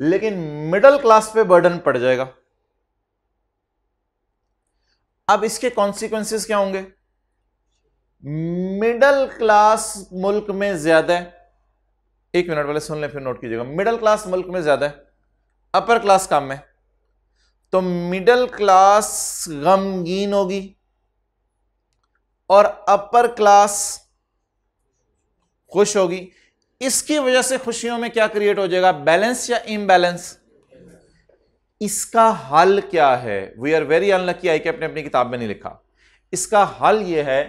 लेकिन मिडिल क्लास पे बर्डन पड़ जाएगा अब इसके कॉन्सिक्वेंसेस क्या होंगे मिडिल क्लास मुल्क में ज्यादा है एक मिनट पहले सुन ले फिर नोट कीजिएगा मिडिल क्लास मुल्क में ज्यादा है अपर क्लास कम है तो मिडिल क्लास गमगीन होगी और अपर क्लास खुश होगी इसकी वजह से खुशियों में क्या क्रिएट हो जाएगा बैलेंस या इम्बैलेंस इसका हल क्या है we are very unlucky I के अपने अपनी किताब में नहीं लिखा इसका हल यह है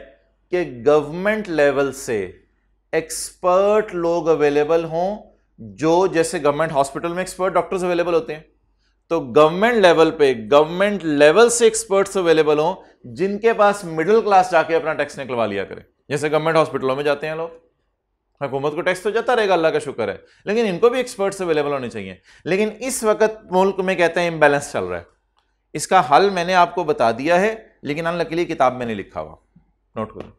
कि गवर्नमेंट लेवल से एक्सपर्ट लोग अवेलेबल हों जो जैसे गवर्नमेंट हॉस्पिटल में एक्सपर्ट डॉक्टर्स अवेलेबल होते हैं तो गवर्नमेंट लेवल पे गवर्नमेंट लेवल से एक्सपर्ट्स अवेलेबल हों जिनके पास मिडिल क्लास जाके अपना टैक्स निकलवा लिया करें जैसे गवर्नमेंट हॉस्पिटलों में जाते हैं लोग हुकूमत को टैक्स तो जाता रहेगा अल्लाह का शुक्र है लेकिन इनको भी एक्सपर्ट्स अवेलेबल होने चाहिए लेकिन इस वक्त मुल्क में कहते हैं इम्बेलेंस चल रहा है इसका हल मैंने आपको बता दिया है लेकिन लिए किताब में नहीं लिखा हुआ नोट करो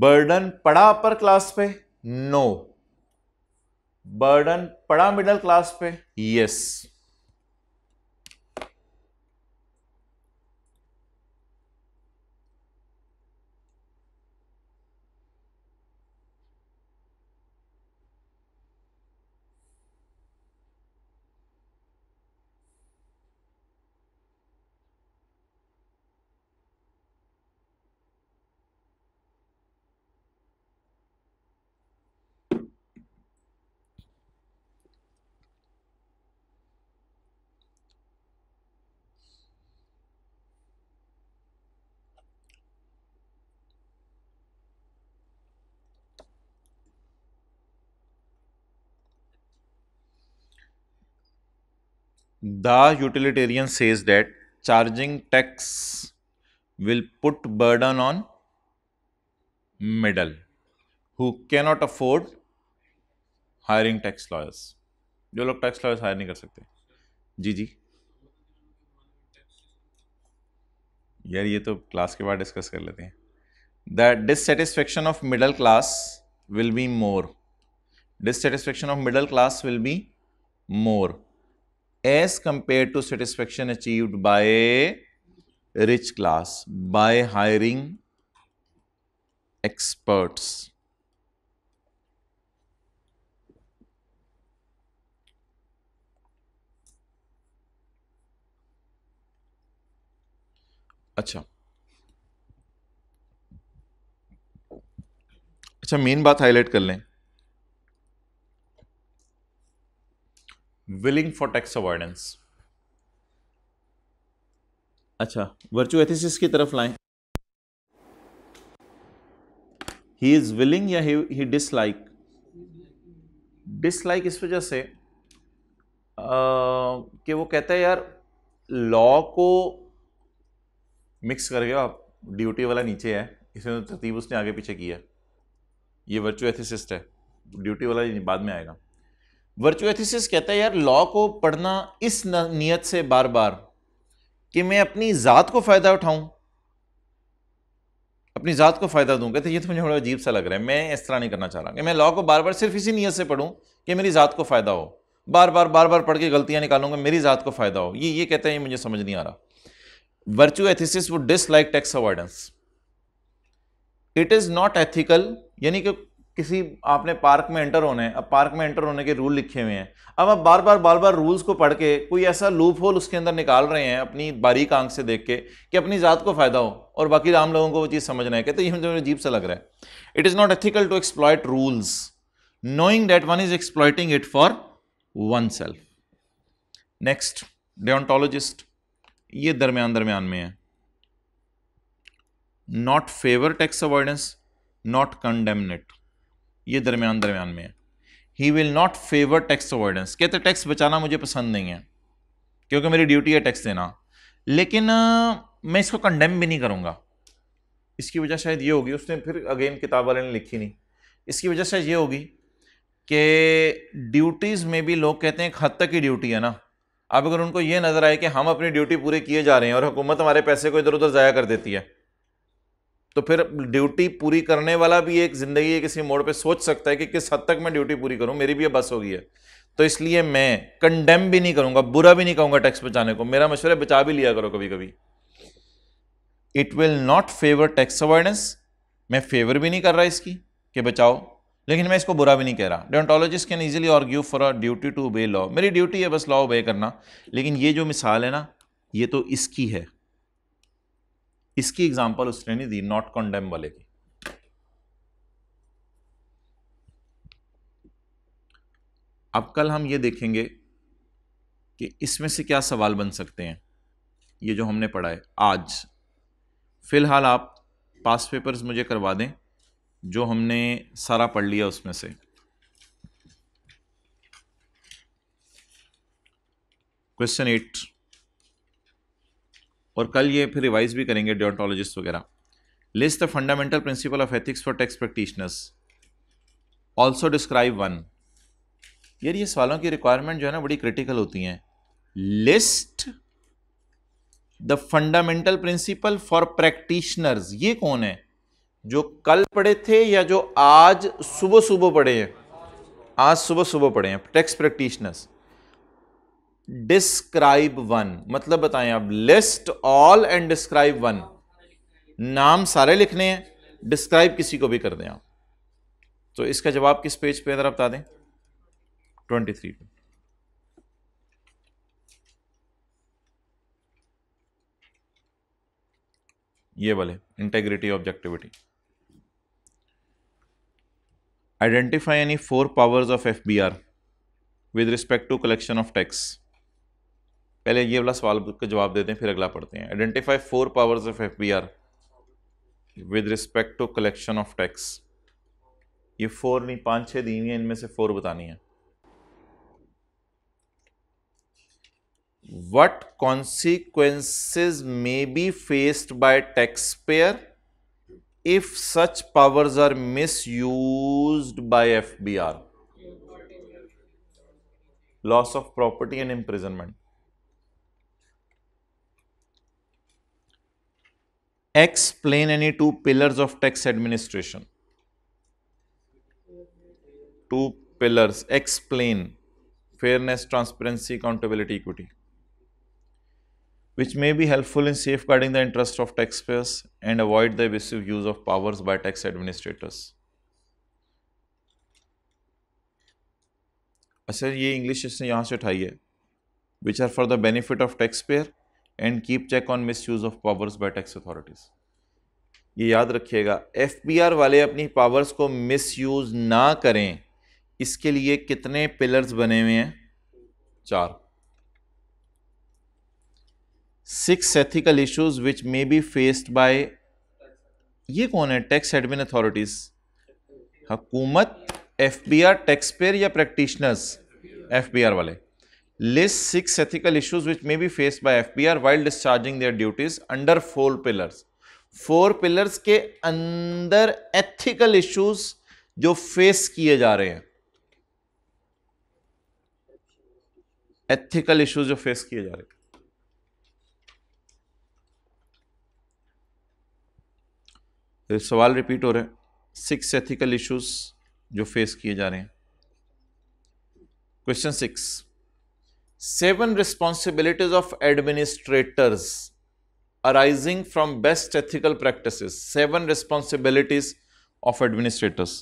बर्डन पड़ा अपर क्लास पे नो बर्डन पड़ा मिडिल क्लास पे yes yes. The utilitarian says that charging tax will put burden on middle who cannot afford hiring tax lawyers जो लोग टैक्स लॉयर्स हायर नहीं कर सकते जी जी यार ये तो क्लास के बाद डिस्कस कर लेते हैं the dissatisfaction of middle class will be more dissatisfaction of middle class will be more as compared to satisfaction achieved by rich class by hiring experts. अच्छा अच्छा मेन बात हाईलाइट कर लें विलिंग फॉर टैक्स अवॉइडेंस अच्छा virtual ethicists की तरफ लाएं he is willing या ही डिसलाइक डिसलाइक इस वजह से कि वो कहते हैं यार लॉ को मिक्स कर गया आप ड्यूटी वाला नीचे है इसमें तो तरतीब उसने आगे पीछे किया ये वर्चुअल एथिसिस्ट है ड्यूटी वाला बाद में आएगा वर्चुअल एथिसिस कहता है यार लॉ को पढ़ना इस नियत से बार बार कि मैं अपनी ज़ात को फ़ायदा उठाऊं अपनी ज़ात को फ़ायदा दूँ कहते ये तो मुझे बड़ा अजीब सा लग रहा है मैं इस तरह नहीं करना चाह रहा कि मैं लॉ को बार बार सिर्फ इसी नीयत से पढ़ूँ कि मेरी ज़ात को फ़ायदा हो बार बार बार बार पढ़ के गलतियाँ निकालूंगा मेरी ज़ात को फ़ायदा हो ये ये कहते हैं मुझे समझ नहीं आ रहा वर्चुअल एथिसिस वो dislike tax avoidance it is not ethical यानी कि किसी आपने पार्क में एंटर होने अब पार्क में एंटर होने के रूल लिखे हुए हैं अब आप बार बार बार बार रूल्स को पढ़ के कोई ऐसा लूप होल उसके अंदर निकाल रहे हैं अपनी बारीक आंख से देख के कि अपनी ज़ात को फ़ायदा हो और बाकी आम लोगों को वो चीज़ समझना है कहते ये मुझे अजीब सा लग रहा है it is not ethical to exploit rules knowing that one is exploiting it for oneself next deontologist ये दरमियान दरमियान में है not favour tax avoidance not condemn ये दरमियान दरमियान में है he will not favour tax avoidance कहते टैक्स बचाना मुझे पसंद नहीं है क्योंकि मेरी ड्यूटी है टैक्स देना लेकिन मैं इसको कंडेम भी नहीं करूँगा इसकी वजह शायद ये होगी उसने फिर अगेन किताब वाले ने लिखी नहीं इसकी वजह शायद ये होगी कि ड्यूटीज़ में भी लोग कहते हैं एक हद तक ही ड्यूटी है ना अब अगर उनको ये नज़र आए कि हम अपनी ड्यूटी पूरे किए जा रहे हैं और हुकूमत हमारे पैसे को इधर उधर ज़ाया कर देती है तो फिर ड्यूटी पूरी करने वाला भी एक ज़िंदगी के किसी मोड़ पे सोच सकता है कि किस हद तक मैं ड्यूटी पूरी करूँ मेरी भी अब बस होगी है तो इसलिए मैं कंडेम भी नहीं करूँगा बुरा भी नहीं कहूँगा टैक्स बचाने को मेरा मशवरा बचा भी लिया करो कभी कभी it will not favour tax avoidance मैं फेवर भी नहीं कर रहा इसकी कि बचाओ लेकिन मैं इसको बुरा भी नहीं कह रहा deontologist can easily argue for a duty to obey law मेरी ड्यूटी है बस लॉ ओबे करना लेकिन ये जो मिसाल है ना ये तो इसकी है इसकी एग्जाम्पल उसने नहीं दी नॉट कॉन्डेम वाले की अब कल हम ये देखेंगे कि इसमें से क्या सवाल बन सकते हैं ये जो हमने पढ़ा है आज फ़िलहाल आप पास पेपर्स मुझे करवा दें जो हमने सारा पढ़ लिया उसमें से क्वेश्चन एट और कल ये फिर रिवाइज भी करेंगे डिओन्टोलॉजिस्ट वगैरह list the fundamental principle of ethics for tax practitioners also describe one यार ये सवालों की रिक्वायरमेंट जो है ना बड़ी क्रिटिकल होती हैं list the fundamental principle for practitioners ये कौन है जो कल पढ़े थे या जो आज सुबह सुबह पढ़े हैं आज सुबह सुबह पढ़े हैं टेक्स प्रैक्टिशनर्स डिस्क्राइब वन मतलब बताएं आप list all and describe one नाम सारे लिखने हैं डिस्क्राइब किसी को भी कर दें आप तो इसका जवाब किस पेज पे अंदर बता दें ट्वेंटी थ्री पे ये वाले integrity objectivity four powers of F B R with respect to collection of tax पहले ये वाला सवाल का जवाब देते हैं फिर अगला पढ़ते हैं identify four powers of FBR with respect to collection of tax ये फोर नहीं पांच छह दी हुई है इनमें से फोर बतानी है what consequences may be faced by tax payer if such powers are misuse by F loss of property and imprisonment explain any two pillars of tax administration two pillars explain fairness transparency accountability equity which may be helpful in safeguarding the interests of taxpayers and avoid the abusive use of powers by tax administrators अच्छा ये English इसने यहाँ से उठाई है which are for the benefit of tax payer and keep check on misuse of powers by tax authorities ये याद रखिएगा आर वाले अपनी पावर्स को मिस यूज़ ना करें इसके लिए कितने पिलर्स बने हुए हैं चार six ethical issues which may be faced by ये कौन है टैक्स एडमिन अथॉरिटीज हुकूमत आर टैक्स पेयर या प्रैक्टिशनर्स आर वाले list six ethical issues which face by F by R while discharging their duties under four pillars. Four pillars के अंदर ethical issues जो face किए जा रहे हैं एथिकल इश्यूज जो फेस किए जा रहे हैं तो सवाल रिपीट हो रहे हैं सिक्स एथिकल इश्यूज जो फेस किए जा रहे हैं question six seven responsibilities of administrators arising from best ethical practice seven responsibilities of administrators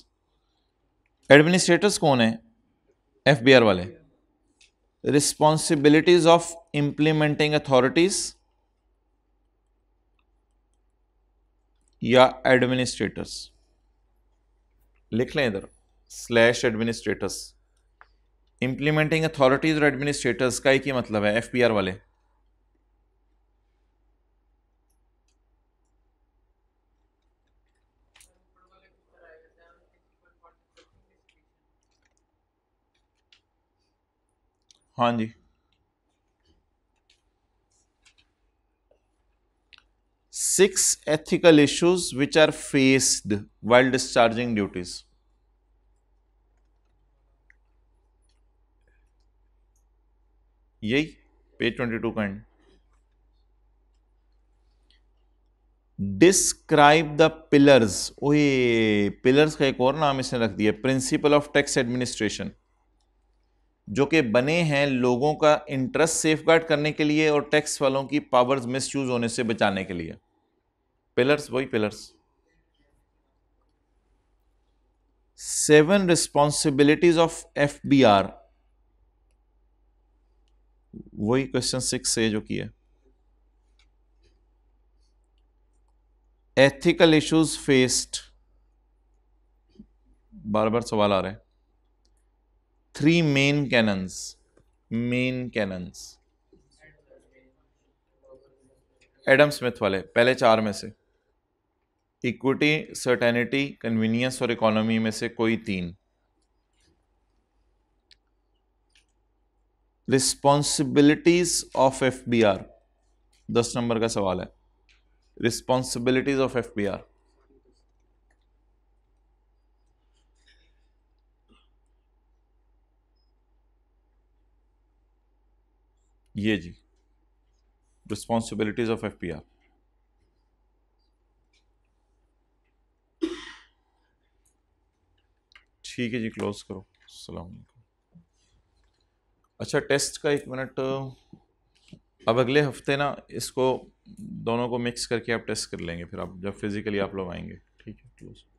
administrators कौन है एफ बी आर वाले रिस्पॉन्सिबिलिटीज ऑफ इंप्लीमेंटिंग अथॉरिटीज या एडमिनिस्ट्रेटर्स लिख लें इधर स्लैश एडमिनिस्ट्रेटर्स इंप्लीमेंटिंग अथॉरिटीज और एडमिनिस्ट्रेटर्स का ही क्या मतलब है एफपीआर वाले हाँ जी six ethical issues which are faced while discharging duties यही पेज ट्वेंटी टू का एंड डिस्क्राइब द पिलर्स ओए पिलर्स का एक और नाम इसने रख दिया प्रिंसिपल ऑफ टैक्स एडमिनिस्ट्रेशन जो कि बने हैं लोगों का इंटरेस्ट सेफगार्ड करने के लिए और टैक्स वालों की पावर्स मिसयूज होने से बचाने के लिए पिलर्स वही pillars seven responsibilities of F B R वही क्वेश्चन सिक्स से जो किया एथिकल इश्यूज फेस्ड बार बार सवाल आ रहे हैं three main canons main canons Adam Smith वाले पहले चार में से इक्विटी सर्टेनिटी कन्वीनियंस और इकोनॉमी में से कोई तीन responsibilities of F B R दस नंबर का सवाल है responsibilities of F B R ये जी responsibilities of F P R ठीक है जी क्लोज करो अलैक्म अच्छा टेस्ट का एक मिनट अब अगले हफ्ते ना इसको दोनों को मिक्स करके आप टेस्ट कर लेंगे फिर आप जब फिज़िकली आप लोग आएंगे ठीक है क्लोज